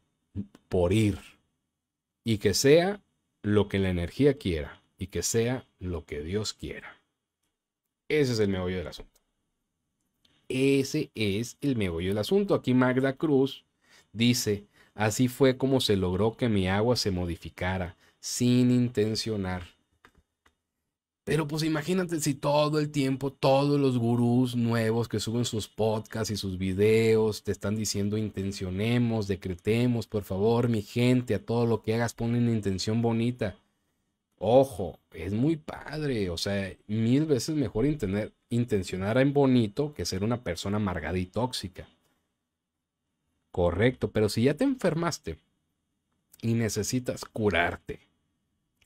por ir. Y que sea lo que la energía quiera. Y que sea lo que Dios quiera. Ese es el meollo del asunto. Ese es el meollo del asunto. Aquí Magda Cruz dice, así fue como se logró que mi agua se modificara sin intencionar. Pero pues imagínate si todo el tiempo, todos los gurús nuevos que suben sus podcasts y sus videos te están diciendo intencionemos, decretemos, por favor, mi gente, a todo lo que hagas ponen intención bonita. Ojo, es muy padre, o sea, mil veces mejor intencionar en bonito que ser una persona amargada y tóxica. Correcto, pero si ya te enfermaste y necesitas curarte,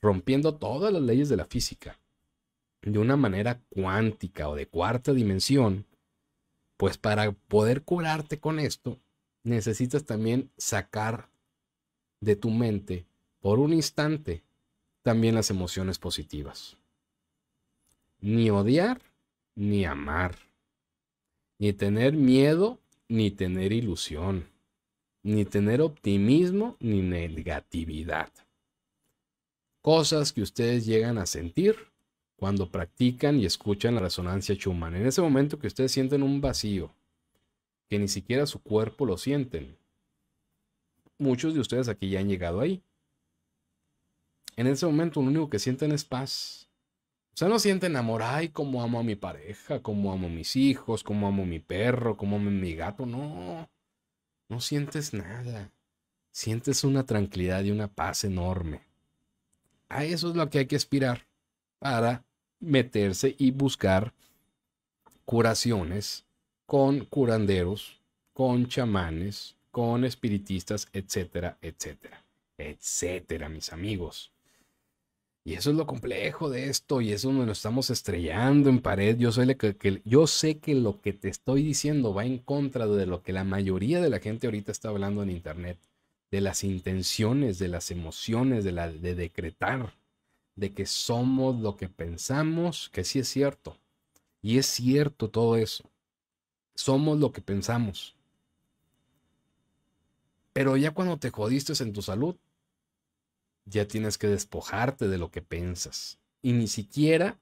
rompiendo todas las leyes de la física de una manera cuántica o de cuarta dimensión, pues para poder curarte con esto, necesitas también sacar de tu mente por un instante también las emociones positivas. Ni odiar, ni amar, ni tener miedo, ni tener ilusión, ni tener optimismo, ni negatividad cosas que ustedes llegan a sentir cuando practican y escuchan la resonancia Schumann. En ese momento que ustedes sienten un vacío, que ni siquiera su cuerpo lo sienten. Muchos de ustedes aquí ya han llegado ahí. En ese momento lo único que sienten es paz. O sea, no sienten amor, ay, como amo a mi pareja, como amo a mis hijos, como amo a mi perro, como amo a mi gato. No, no sientes nada. Sientes una tranquilidad y una paz enorme. A eso es lo que hay que aspirar para meterse y buscar curaciones con curanderos, con chamanes, con espiritistas, etcétera, etcétera, etcétera, mis amigos. Y eso es lo complejo de esto y eso donde lo estamos estrellando en pared. Yo, soy que, yo sé que lo que te estoy diciendo va en contra de lo que la mayoría de la gente ahorita está hablando en Internet de las intenciones, de las emociones, de, la, de decretar, de que somos lo que pensamos, que sí es cierto. Y es cierto todo eso. Somos lo que pensamos. Pero ya cuando te jodiste en tu salud, ya tienes que despojarte de lo que piensas. Y ni siquiera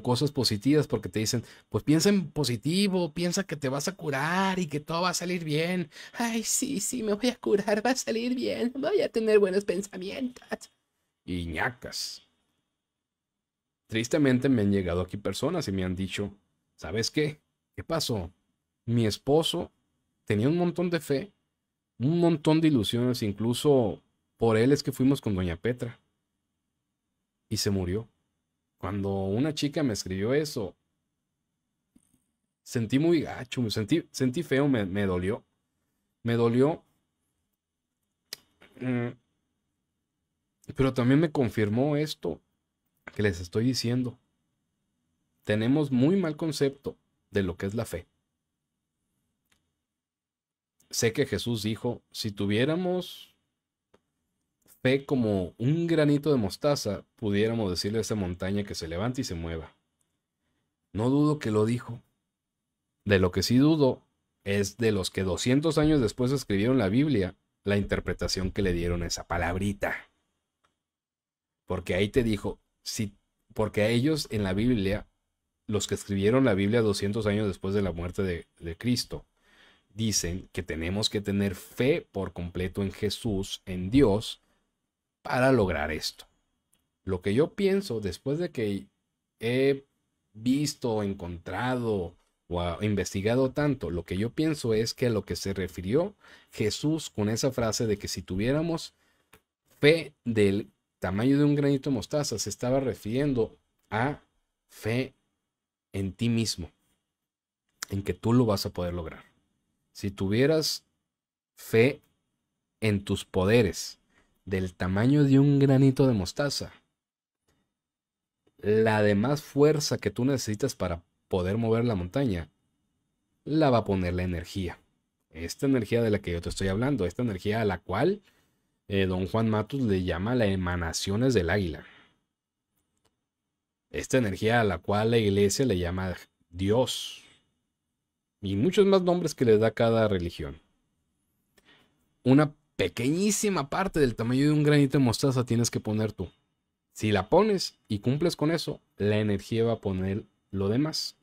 cosas positivas porque te dicen, pues piensa en positivo, piensa que te vas a curar y que todo va a salir bien. Ay, sí, sí, me voy a curar, va a salir bien, voy a tener buenos pensamientos. Y Tristemente me han llegado aquí personas y me han dicho, ¿sabes qué? ¿Qué pasó? Mi esposo tenía un montón de fe, un montón de ilusiones, incluso por él es que fuimos con doña Petra. Y se murió. Cuando una chica me escribió eso, sentí muy gacho, me sentí, sentí feo, me, me dolió. Me dolió. Mm, pero también me confirmó esto que les estoy diciendo. Tenemos muy mal concepto de lo que es la fe. Sé que Jesús dijo, si tuviéramos fe como un granito de mostaza, pudiéramos decirle a esa montaña que se levante y se mueva. No dudo que lo dijo. De lo que sí dudo es de los que 200 años después escribieron la Biblia, la interpretación que le dieron a esa palabrita. Porque ahí te dijo, porque a ellos en la Biblia, los que escribieron la Biblia 200 años después de la muerte de Cristo, dicen que tenemos que tener fe por completo en Jesús, en Dios, para lograr esto. Lo que yo pienso después de que he visto, encontrado o investigado tanto, lo que yo pienso es que a lo que se refirió Jesús con esa frase de que si tuviéramos fe del tamaño de un granito de mostaza, se estaba refiriendo a fe en ti mismo, en que tú lo vas a poder lograr. Si tuvieras fe en tus poderes, del tamaño de un granito de mostaza. La demás fuerza que tú necesitas para poder mover la montaña la va a poner la energía. Esta energía de la que yo te estoy hablando, esta energía a la cual eh, don Juan Matos le llama la emanaciones del águila. Esta energía a la cual la iglesia le llama Dios. Y muchos más nombres que le da cada religión. Una pequeñísima parte del tamaño de un granito de mostaza tienes que poner tú. Si la pones y cumples con eso, la energía va a poner lo demás.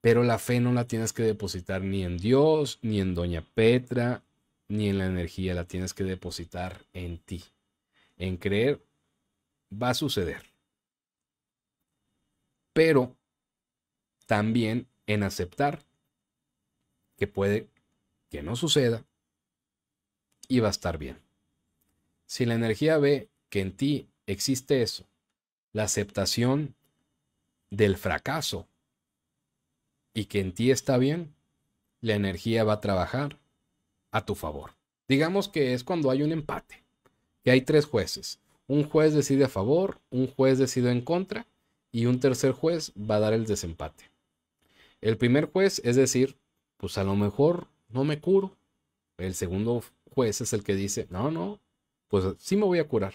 Pero la fe no la tienes que depositar ni en Dios, ni en Doña Petra, ni en la energía. La tienes que depositar en ti. En creer va a suceder. Pero también en aceptar que puede que no suceda y va a estar bien. Si la energía ve que en ti existe eso, la aceptación del fracaso y que en ti está bien, la energía va a trabajar a tu favor. Digamos que es cuando hay un empate, que hay tres jueces. Un juez decide a favor, un juez decide en contra y un tercer juez va a dar el desempate. El primer juez es decir, pues a lo mejor no me curo. El segundo juez es el que dice, no, no, pues sí me voy a curar.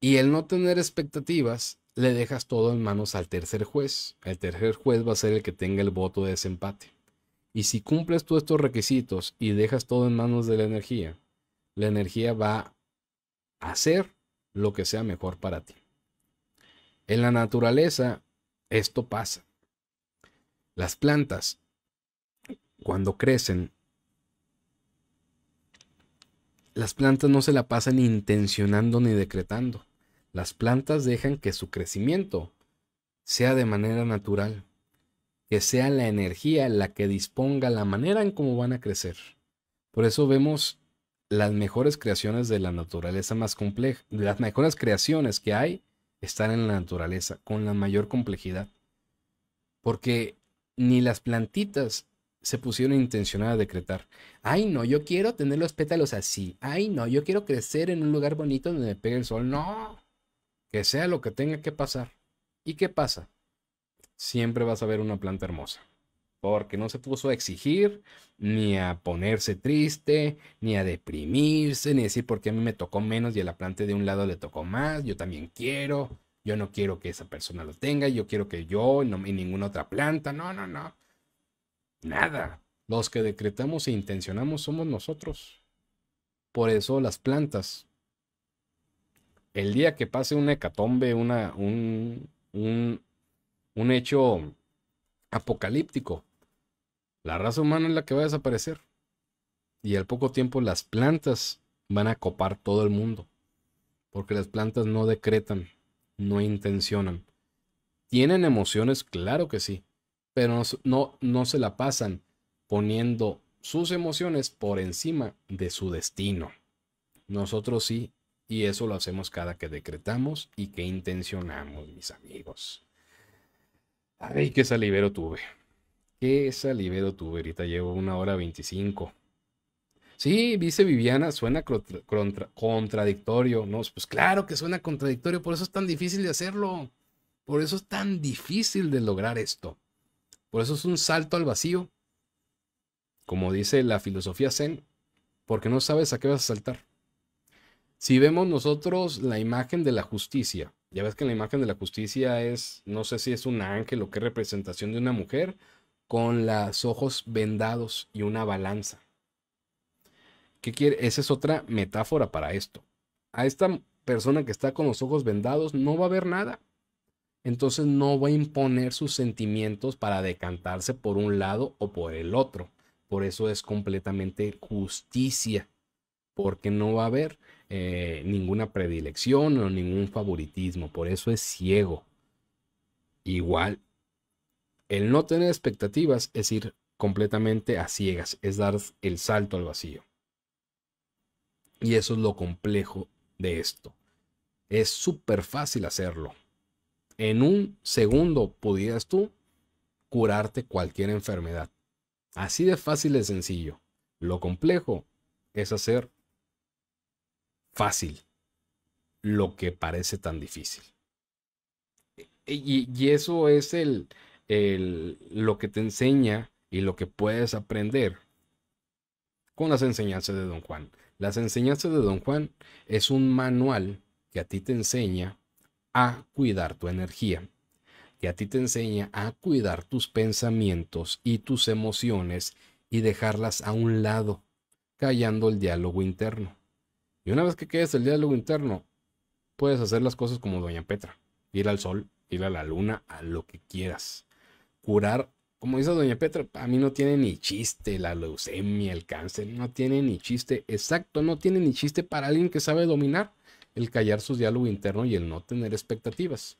Y el no tener expectativas, le dejas todo en manos al tercer juez. El tercer juez va a ser el que tenga el voto de desempate. Y si cumples tú estos requisitos y dejas todo en manos de la energía, la energía va a hacer lo que sea mejor para ti. En la naturaleza, esto pasa. Las plantas, cuando crecen, las plantas no se la pasan intencionando ni decretando. Las plantas dejan que su crecimiento sea de manera natural, que sea la energía la que disponga la manera en cómo van a crecer. Por eso vemos las mejores creaciones de la naturaleza más compleja, las mejores creaciones que hay están en la naturaleza, con la mayor complejidad. Porque ni las plantitas se pusieron intencionada a decretar. Ay, no, yo quiero tener los pétalos así. Ay, no, yo quiero crecer en un lugar bonito donde me pegue el sol. No, que sea lo que tenga que pasar. ¿Y qué pasa? Siempre vas a ver una planta hermosa. Porque no se puso a exigir, ni a ponerse triste, ni a deprimirse, ni a decir qué a mí me tocó menos y a la planta de un lado le tocó más. Yo también quiero. Yo no quiero que esa persona lo tenga. Yo quiero que yo y ninguna otra planta. No, no, no Nada. Los que decretamos e intencionamos somos nosotros. Por eso las plantas. El día que pase una hecatombe, una, un, un, un hecho apocalíptico, la raza humana es la que va a desaparecer. Y al poco tiempo las plantas van a copar todo el mundo. Porque las plantas no decretan, no intencionan. ¿Tienen emociones? Claro que sí pero no, no se la pasan poniendo sus emociones por encima de su destino. Nosotros sí, y eso lo hacemos cada que decretamos y que intencionamos, mis amigos. Ay, qué salivero tuve. Qué salivero tuve. Ahorita llevo una hora veinticinco. Sí, dice Viviana, suena contradictorio. No, pues claro que suena contradictorio, por eso es tan difícil de hacerlo. Por eso es tan difícil de lograr esto. Por eso es un salto al vacío. Como dice la filosofía zen, porque no sabes a qué vas a saltar. Si vemos nosotros la imagen de la justicia, ya ves que la imagen de la justicia es, no sé si es un ángel o qué representación de una mujer, con los ojos vendados y una balanza. ¿Qué quiere? Esa es otra metáfora para esto. A esta persona que está con los ojos vendados no va a ver nada entonces no va a imponer sus sentimientos para decantarse por un lado o por el otro. Por eso es completamente justicia, porque no va a haber eh, ninguna predilección o ningún favoritismo, por eso es ciego. Igual, el no tener expectativas es ir completamente a ciegas, es dar el salto al vacío. Y eso es lo complejo de esto. Es súper fácil hacerlo, en un segundo pudieras tú curarte cualquier enfermedad. Así de fácil y sencillo. Lo complejo es hacer fácil lo que parece tan difícil. E, y, eso es el, lo que te enseña y lo que puedes aprender con las enseñanzas de Don Juan. Las enseñanzas de Don Juan es un manual que a ti te enseña a cuidar tu energía. Y a ti te enseña a cuidar tus pensamientos y tus emociones y dejarlas a un lado, callando el diálogo interno. Y una vez que quedes el diálogo interno, puedes hacer las cosas como Doña Petra. Ir al sol, ir a la luna, a lo que quieras. Curar, como dice Doña Petra, a mí no tiene ni chiste la leucemia, el cáncer, no tiene ni chiste. Exacto, no tiene ni chiste para alguien que sabe dominar el callar su diálogo interno y el no tener expectativas.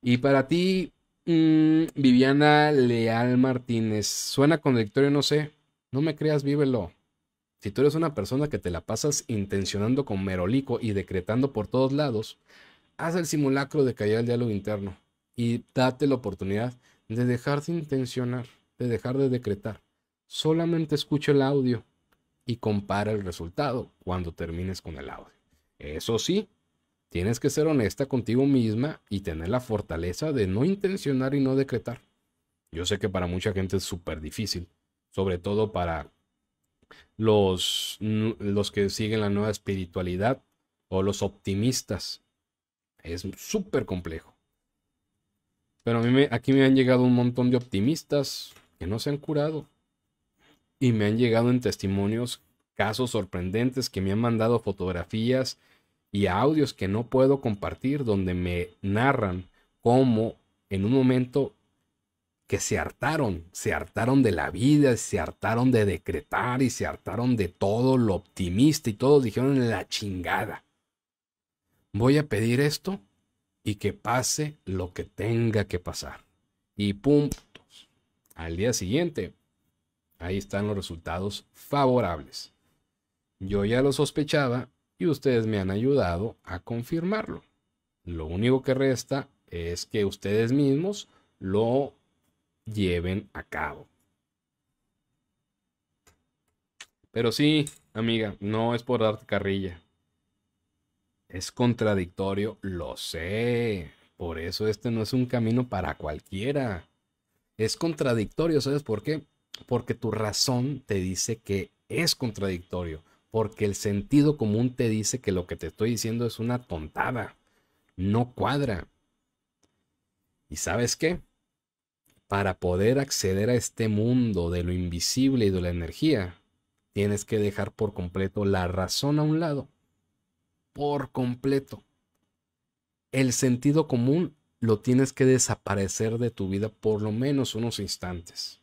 Y para ti, mm, Viviana Leal Martínez, suena contradictorio, no sé. No me creas, vívelo. Si tú eres una persona que te la pasas intencionando con merolico y decretando por todos lados, haz el simulacro de callar el diálogo interno y date la oportunidad de dejar de intencionar, de dejar de decretar. Solamente escucha el audio y compara el resultado cuando termines con el audio. Eso sí, tienes que ser honesta contigo misma y tener la fortaleza de no intencionar y no decretar. Yo sé que para mucha gente es súper difícil, sobre todo para los, los que siguen la nueva espiritualidad o los optimistas. Es súper complejo. Pero a mí aquí me han llegado un montón de optimistas que no se han curado. Y me han llegado en testimonios casos sorprendentes que me han mandado fotografías y a audios que no puedo compartir donde me narran cómo en un momento que se hartaron, se hartaron de la vida, se hartaron de decretar y se hartaron de todo lo optimista y todos dijeron la chingada. Voy a pedir esto y que pase lo que tenga que pasar. Y puntos. Al día siguiente, ahí están los resultados favorables. Yo ya lo sospechaba y ustedes me han ayudado a confirmarlo. Lo único que resta es que ustedes mismos lo lleven a cabo. Pero sí, amiga, no es por darte carrilla. Es contradictorio, lo sé. Por eso este no es un camino para cualquiera. Es contradictorio, ¿sabes por qué? Porque tu razón te dice que es contradictorio porque el sentido común te dice que lo que te estoy diciendo es una tontada, no cuadra. ¿Y sabes qué? Para poder acceder a este mundo de lo invisible y de la energía, tienes que dejar por completo la razón a un lado. Por completo. El sentido común lo tienes que desaparecer de tu vida por lo menos unos instantes.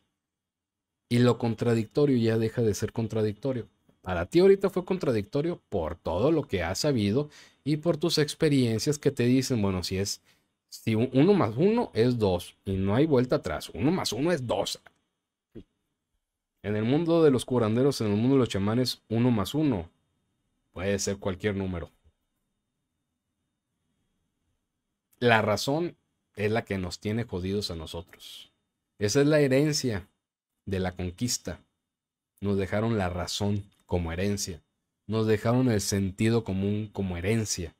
Y lo contradictorio ya deja de ser contradictorio para ti ahorita fue contradictorio por todo lo que has sabido y por tus experiencias que te dicen, bueno, si es, si uno más uno es dos y no hay vuelta atrás, uno más uno es dos. En el mundo de los curanderos, en el mundo de los chamanes, uno más uno puede ser cualquier número. La razón es la que nos tiene jodidos a nosotros. Esa es la herencia de la conquista. Nos dejaron la razón como herencia. Nos dejaron el sentido común como herencia.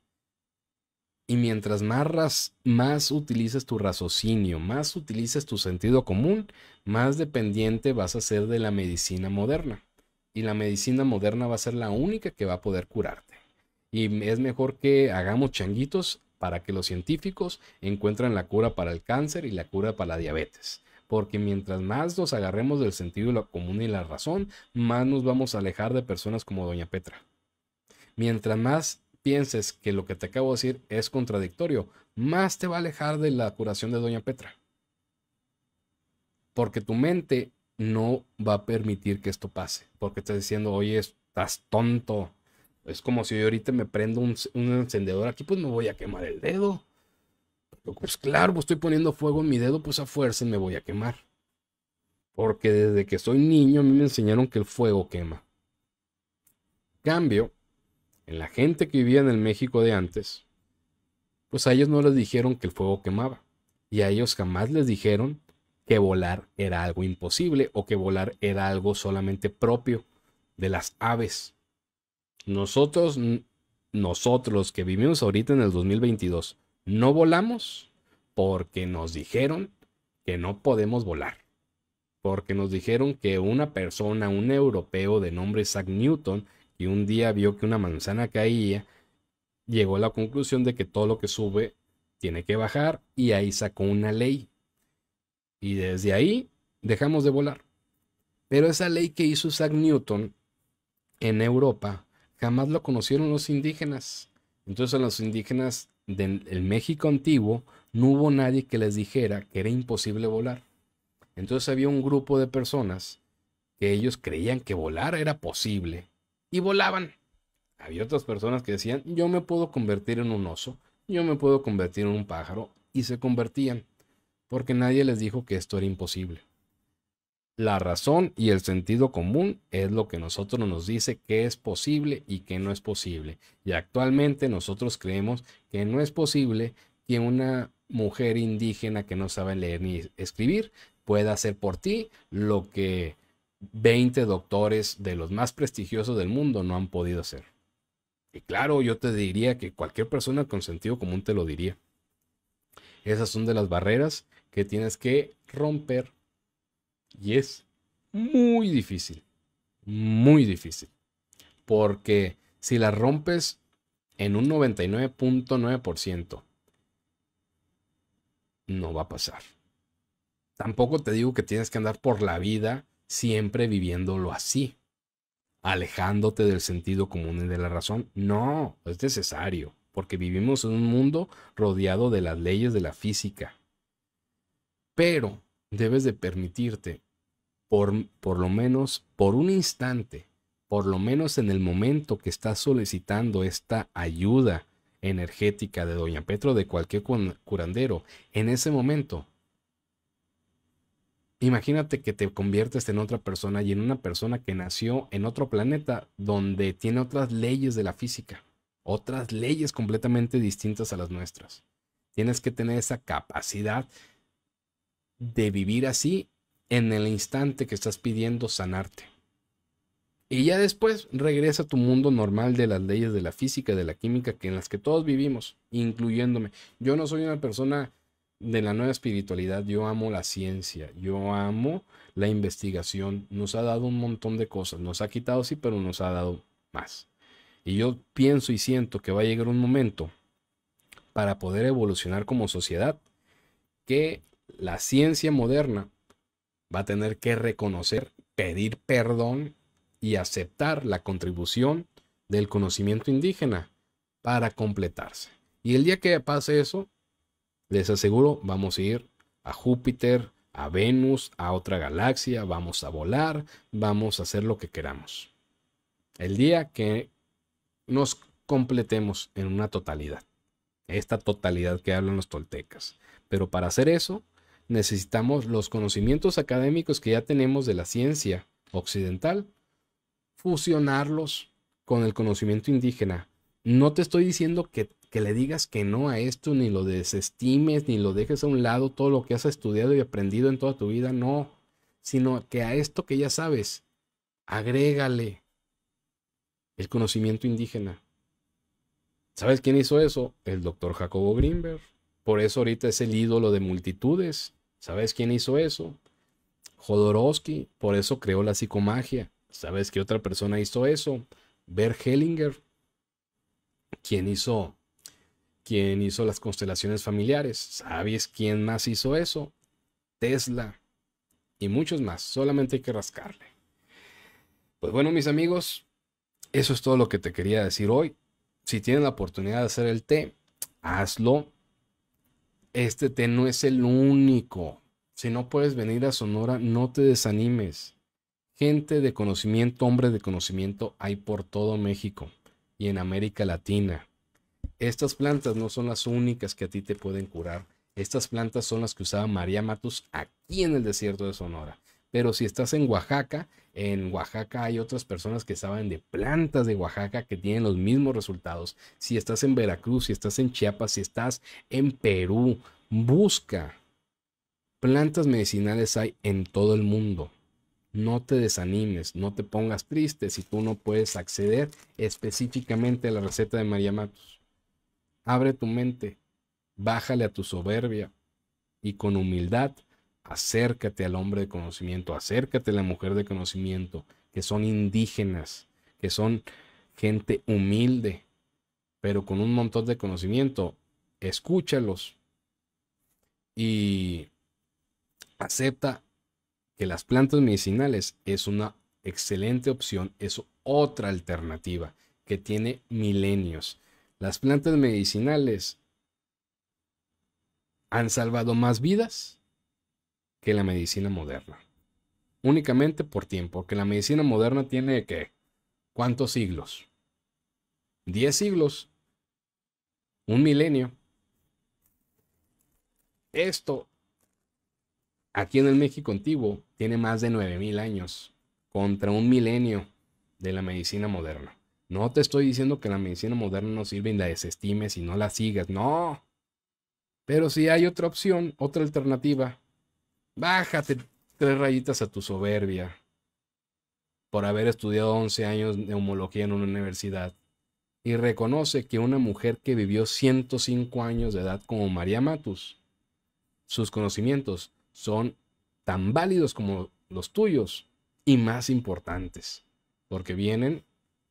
Y mientras más, más utilices tu raciocinio, más utilices tu sentido común, más dependiente vas a ser de la medicina moderna. Y la medicina moderna va a ser la única que va a poder curarte. Y es mejor que hagamos changuitos para que los científicos encuentren la cura para el cáncer y la cura para la diabetes porque mientras más nos agarremos del sentido de la común y la razón, más nos vamos a alejar de personas como Doña Petra. Mientras más pienses que lo que te acabo de decir es contradictorio, más te va a alejar de la curación de Doña Petra. Porque tu mente no va a permitir que esto pase. Porque estás diciendo, oye, estás tonto. Es como si ahorita me prendo un, un encendedor aquí, pues me voy a quemar el dedo. Pues claro, pues estoy poniendo fuego en mi dedo, pues a fuerza me voy a quemar. Porque desde que soy niño a mí me enseñaron que el fuego quema. Cambio, en la gente que vivía en el México de antes, pues a ellos no les dijeron que el fuego quemaba. Y a ellos jamás les dijeron que volar era algo imposible o que volar era algo solamente propio de las aves. Nosotros, nosotros que vivimos ahorita en el 2022, no volamos porque nos dijeron que no podemos volar. Porque nos dijeron que una persona, un europeo de nombre Isaac Newton, y un día vio que una manzana caía, llegó a la conclusión de que todo lo que sube tiene que bajar y ahí sacó una ley. Y desde ahí dejamos de volar. Pero esa ley que hizo Isaac Newton en Europa jamás lo conocieron los indígenas. Entonces los indígenas del México antiguo no hubo nadie que les dijera que era imposible volar. Entonces había un grupo de personas que ellos creían que volar era posible y volaban. Había otras personas que decían, yo me puedo convertir en un oso, yo me puedo convertir en un pájaro, y se convertían, porque nadie les dijo que esto era imposible. La razón y el sentido común es lo que nosotros nos dice que es posible y que no es posible. Y actualmente nosotros creemos que no es posible que una mujer indígena que no sabe leer ni escribir pueda hacer por ti lo que 20 doctores de los más prestigiosos del mundo no han podido hacer. Y claro, yo te diría que cualquier persona con sentido común te lo diría. Esas son de las barreras que tienes que romper y es muy difícil, muy difícil. Porque si la rompes en un 99.9%, no va a pasar. Tampoco te digo que tienes que andar por la vida siempre viviéndolo así, alejándote del sentido común y de la razón. No, es necesario, porque vivimos en un mundo rodeado de las leyes de la física. Pero debes de permitirte, por, por lo menos por un instante, por lo menos en el momento que estás solicitando esta ayuda energética de Doña Petro, de cualquier curandero, en ese momento, imagínate que te conviertes en otra persona y en una persona que nació en otro planeta donde tiene otras leyes de la física, otras leyes completamente distintas a las nuestras. Tienes que tener esa capacidad de vivir así en el instante que estás pidiendo sanarte. Y ya después regresa a tu mundo normal de las leyes de la física, de la química, que en las que todos vivimos, incluyéndome. Yo no soy una persona de la nueva espiritualidad, yo amo la ciencia, yo amo la investigación, nos ha dado un montón de cosas, nos ha quitado sí, pero nos ha dado más. Y yo pienso y siento que va a llegar un momento para poder evolucionar como sociedad que la ciencia moderna va a tener que reconocer, pedir perdón y aceptar la contribución del conocimiento indígena para completarse. Y el día que pase eso, les aseguro, vamos a ir a Júpiter, a Venus, a otra galaxia, vamos a volar, vamos a hacer lo que queramos. El día que nos completemos en una totalidad, esta totalidad que hablan los toltecas. Pero para hacer eso, necesitamos los conocimientos académicos que ya tenemos de la ciencia occidental, fusionarlos con el conocimiento indígena. No te estoy diciendo que, le digas que no a esto, ni lo desestimes, ni lo dejes a un lado, todo lo que has estudiado y aprendido en toda tu vida, no, sino que a esto que ya sabes, agrégale el conocimiento indígena. ¿Sabes quién hizo eso? El doctor Jacobo Greenberg. Por eso ahorita es el ídolo de multitudes. ¿Sabes quién hizo eso? Jodorowsky, por eso creó la psicomagia. ¿Sabes qué otra persona hizo eso? Bert Hellinger, ¿quién hizo, ¿Quién hizo las constelaciones familiares. ¿Sabes quién más hizo eso? Tesla. Y muchos más. Solamente hay que rascarle. Pues bueno, mis amigos, eso es todo lo que te quería decir hoy. Si tienes la oportunidad de hacer el té, hazlo este té no es el único. Si no puedes venir a Sonora, no te desanimes. Gente de conocimiento, hombre de conocimiento, hay por todo México y en América Latina. Estas plantas no son las únicas que a ti te pueden curar. Estas plantas son las que usaba María Matus aquí en el desierto de Sonora. Pero si estás en Oaxaca, en Oaxaca hay otras personas que saben de plantas de Oaxaca que tienen los mismos resultados. Si estás en Veracruz, si estás en Chiapas, si estás en Perú, busca. Plantas medicinales hay en todo el mundo. No te desanimes, no te pongas triste si tú no puedes acceder específicamente a la receta de María Matos. Abre tu mente, bájale a tu soberbia y con humildad acércate al hombre de conocimiento, acércate a la mujer de conocimiento, que son indígenas, que son gente humilde, pero con un montón de conocimiento. Escúchalos y acepta que las plantas medicinales es una excelente opción, es otra alternativa que tiene milenios. Las plantas medicinales han salvado más vidas que la medicina moderna. Únicamente por tiempo, que la medicina moderna tiene que ¿cuántos siglos? 10 siglos, un milenio. Esto, aquí en el México antiguo, tiene más de 9.000 años contra un milenio de la medicina moderna. No te estoy diciendo que la medicina moderna no sirve y la desestimes y no la sigas, no. Pero si hay otra opción, otra alternativa, Bájate tres rayitas a tu soberbia por haber estudiado 11 años de homología en una universidad y reconoce que una mujer que vivió 105 años de edad como María Matus, sus conocimientos son tan válidos como los tuyos y más importantes, porque vienen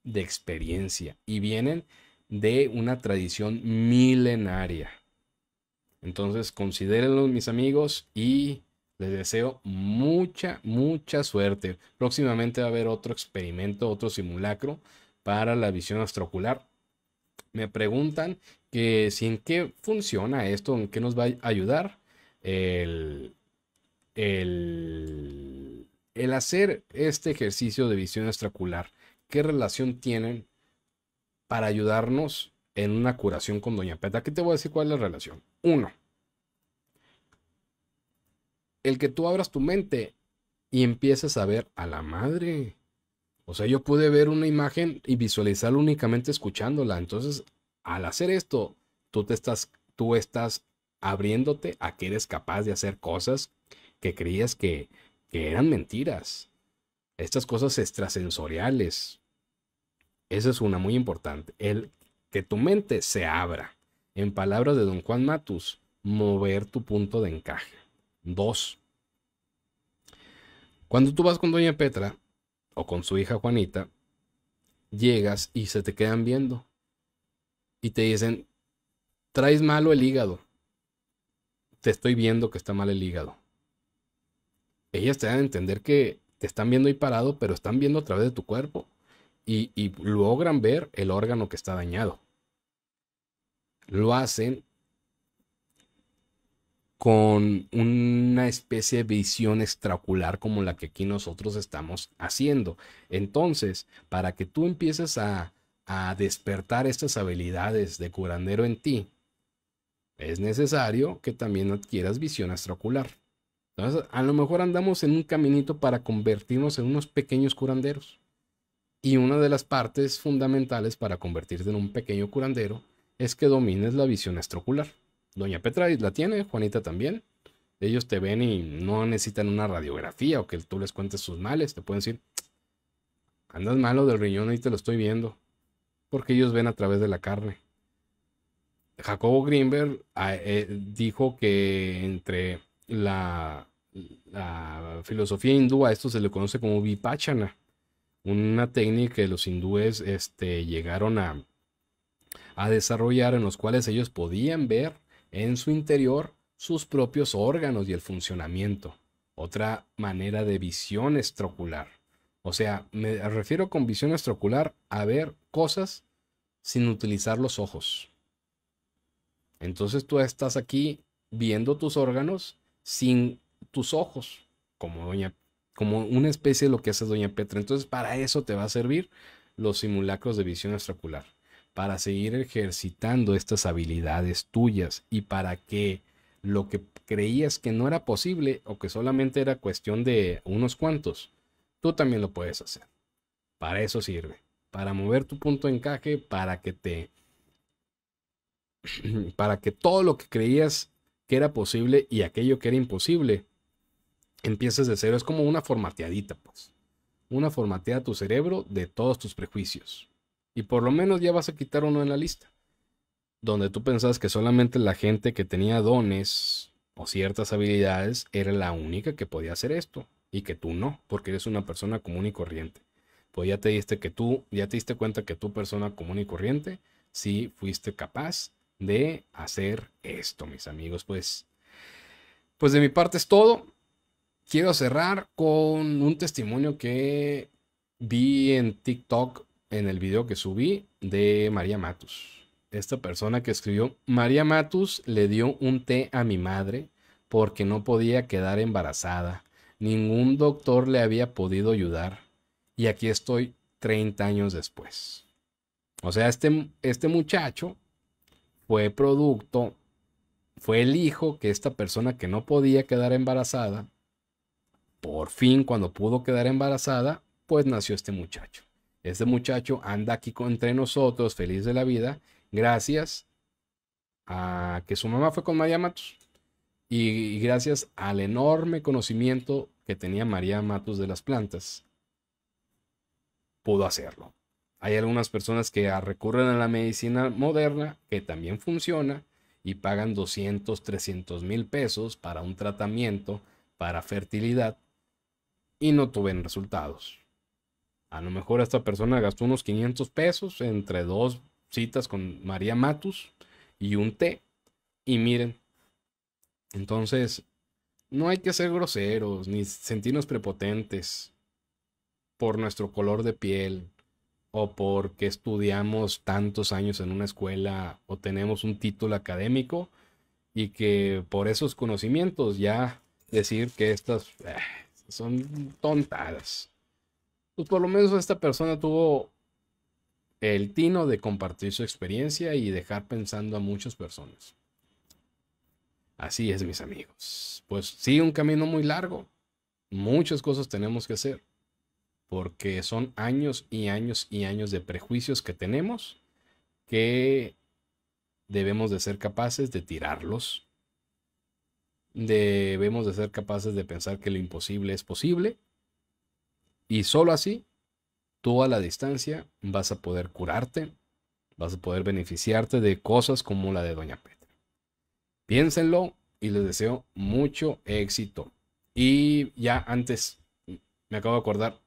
de experiencia y vienen de una tradición milenaria. Entonces, considérenlo, mis amigos, y les deseo mucha, mucha suerte. Próximamente va a haber otro experimento, otro simulacro para la visión astrocular. Me preguntan que si en qué funciona esto, en qué nos va a ayudar el, hacer este ejercicio de visión extracular. ¿Qué relación tienen para ayudarnos en una curación con Doña Peta? Aquí te voy a decir cuál es la relación. Uno, el que tú abras tu mente y empieces a ver a la madre. O sea, yo pude ver una imagen y visualizarla únicamente escuchándola. Entonces, al hacer esto, tú te estás, tú estás abriéndote a que eres capaz de hacer cosas que creías que, que eran mentiras. Estas cosas extrasensoriales. Esa es una muy importante. El que tu mente se abra. En palabras de don Juan Matus, mover tu punto de encaje. Dos. Cuando tú vas con Doña Petra o con su hija Juanita, llegas y se te quedan viendo y te dicen, traes malo el hígado. Te estoy viendo que está mal el hígado. Ellas te dan a entender que te están viendo ahí parado, pero están viendo a través de tu cuerpo y, y logran ver el órgano que está dañado. Lo hacen con una especie de visión extraocular como la que aquí nosotros estamos haciendo. Entonces, para que tú empieces a, a despertar estas habilidades de curandero en ti, es necesario que también adquieras visión extraocular. Entonces, a lo mejor andamos en un caminito para convertirnos en unos pequeños curanderos. Y una de las partes fundamentales para convertirte en un pequeño curandero es que domines la visión extraocular. Doña Petra la tiene, Juanita también. Ellos te ven y no necesitan una radiografía o que tú les cuentes sus males. Te pueden decir, andas malo del riñón, y te lo estoy viendo. Porque ellos ven a través de la carne. Jacobo Greenberg ah, eh, dijo que entre la, filosofía hindú a esto se le conoce como Vipachana, una técnica que los hindúes este, llegaron a desarrollar en los cuales ellos podían ver en su interior sus propios órganos y el funcionamiento. Otra manera de visión estrocular. O sea, me refiero con visión estrocular a ver cosas sin utilizar los ojos. Entonces tú estás aquí viendo tus órganos sin tus ojos, como, doña, como una especie de lo que hace Doña Petra. Entonces para eso te va a servir los simulacros de visión estrocular para seguir ejercitando estas habilidades tuyas y para que lo que creías que no era posible o que solamente era cuestión de unos cuantos, tú también lo puedes hacer. Para eso sirve, para mover tu punto de encaje, para que te para que todo lo que creías que era posible y aquello que era imposible empieces de cero, es como una formateadita, pues. Una formatea a tu cerebro de todos tus prejuicios y por lo menos ya vas a quitar uno en la lista. Donde tú pensabas que solamente la gente que tenía dones o ciertas habilidades era la única que podía hacer esto y que tú no, porque eres una persona común y corriente. Pues ya te diste que tú, ya te diste cuenta que tú persona común y corriente sí fuiste capaz de hacer esto, mis amigos, pues pues de mi parte es todo. Quiero cerrar con un testimonio que vi en TikTok en el video que subí de María Matus. Esta persona que escribió, María Matus le dio un té a mi madre porque no podía quedar embarazada. Ningún doctor le había podido ayudar. Y aquí estoy 30 años después. O sea, este, este muchacho fue producto, fue el hijo que esta persona que no podía quedar embarazada, por fin cuando pudo quedar embarazada, pues nació este muchacho. Este muchacho anda aquí entre nosotros, feliz de la vida, gracias a que su mamá fue con María Matos y, gracias al enorme conocimiento que tenía María Matos de las plantas, pudo hacerlo. Hay algunas personas que recurren a la medicina moderna, que también funciona, y pagan 200, 300 mil pesos para un tratamiento para fertilidad y no tuven resultados. A lo mejor esta persona gastó unos 500 pesos entre dos citas con María Matus y un té. Y miren, entonces, no hay que ser groseros ni sentirnos prepotentes por nuestro color de piel o porque estudiamos tantos años en una escuela o tenemos un título académico y que por esos conocimientos ya decir que estas eh, son tontadas. Pues, por lo menos esta persona tuvo el tino de compartir su experiencia y dejar pensando a muchas personas. Así es, mis amigos. Pues sí, un camino muy largo. Muchas cosas tenemos que hacer. Porque son años y años y años de prejuicios que tenemos que debemos de ser capaces de tirarlos. Debemos de ser capaces de pensar que lo imposible es posible y solo así, tú a la distancia vas a poder curarte, vas a poder beneficiarte de cosas como la de Doña Petra. Piénsenlo y les deseo mucho éxito. Y ya antes, me acabo de acordar,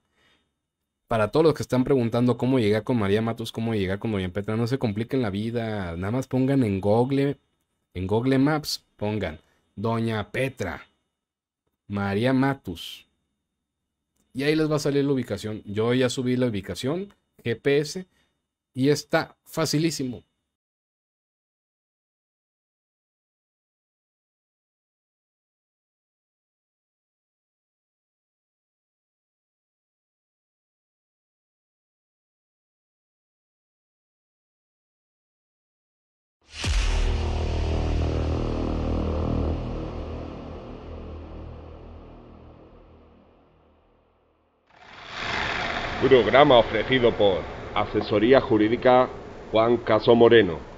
para todos los que están preguntando cómo llegar con María Matos, cómo llegar con Doña Petra, no se compliquen la vida, nada más pongan en Google, en Google Maps, pongan Doña Petra, María Matos, y ahí les va a salir la ubicación. Yo ya subí la ubicación, GPS, y está facilísimo. programa ofrecido por Asesoría Jurídica Juan Caso Moreno.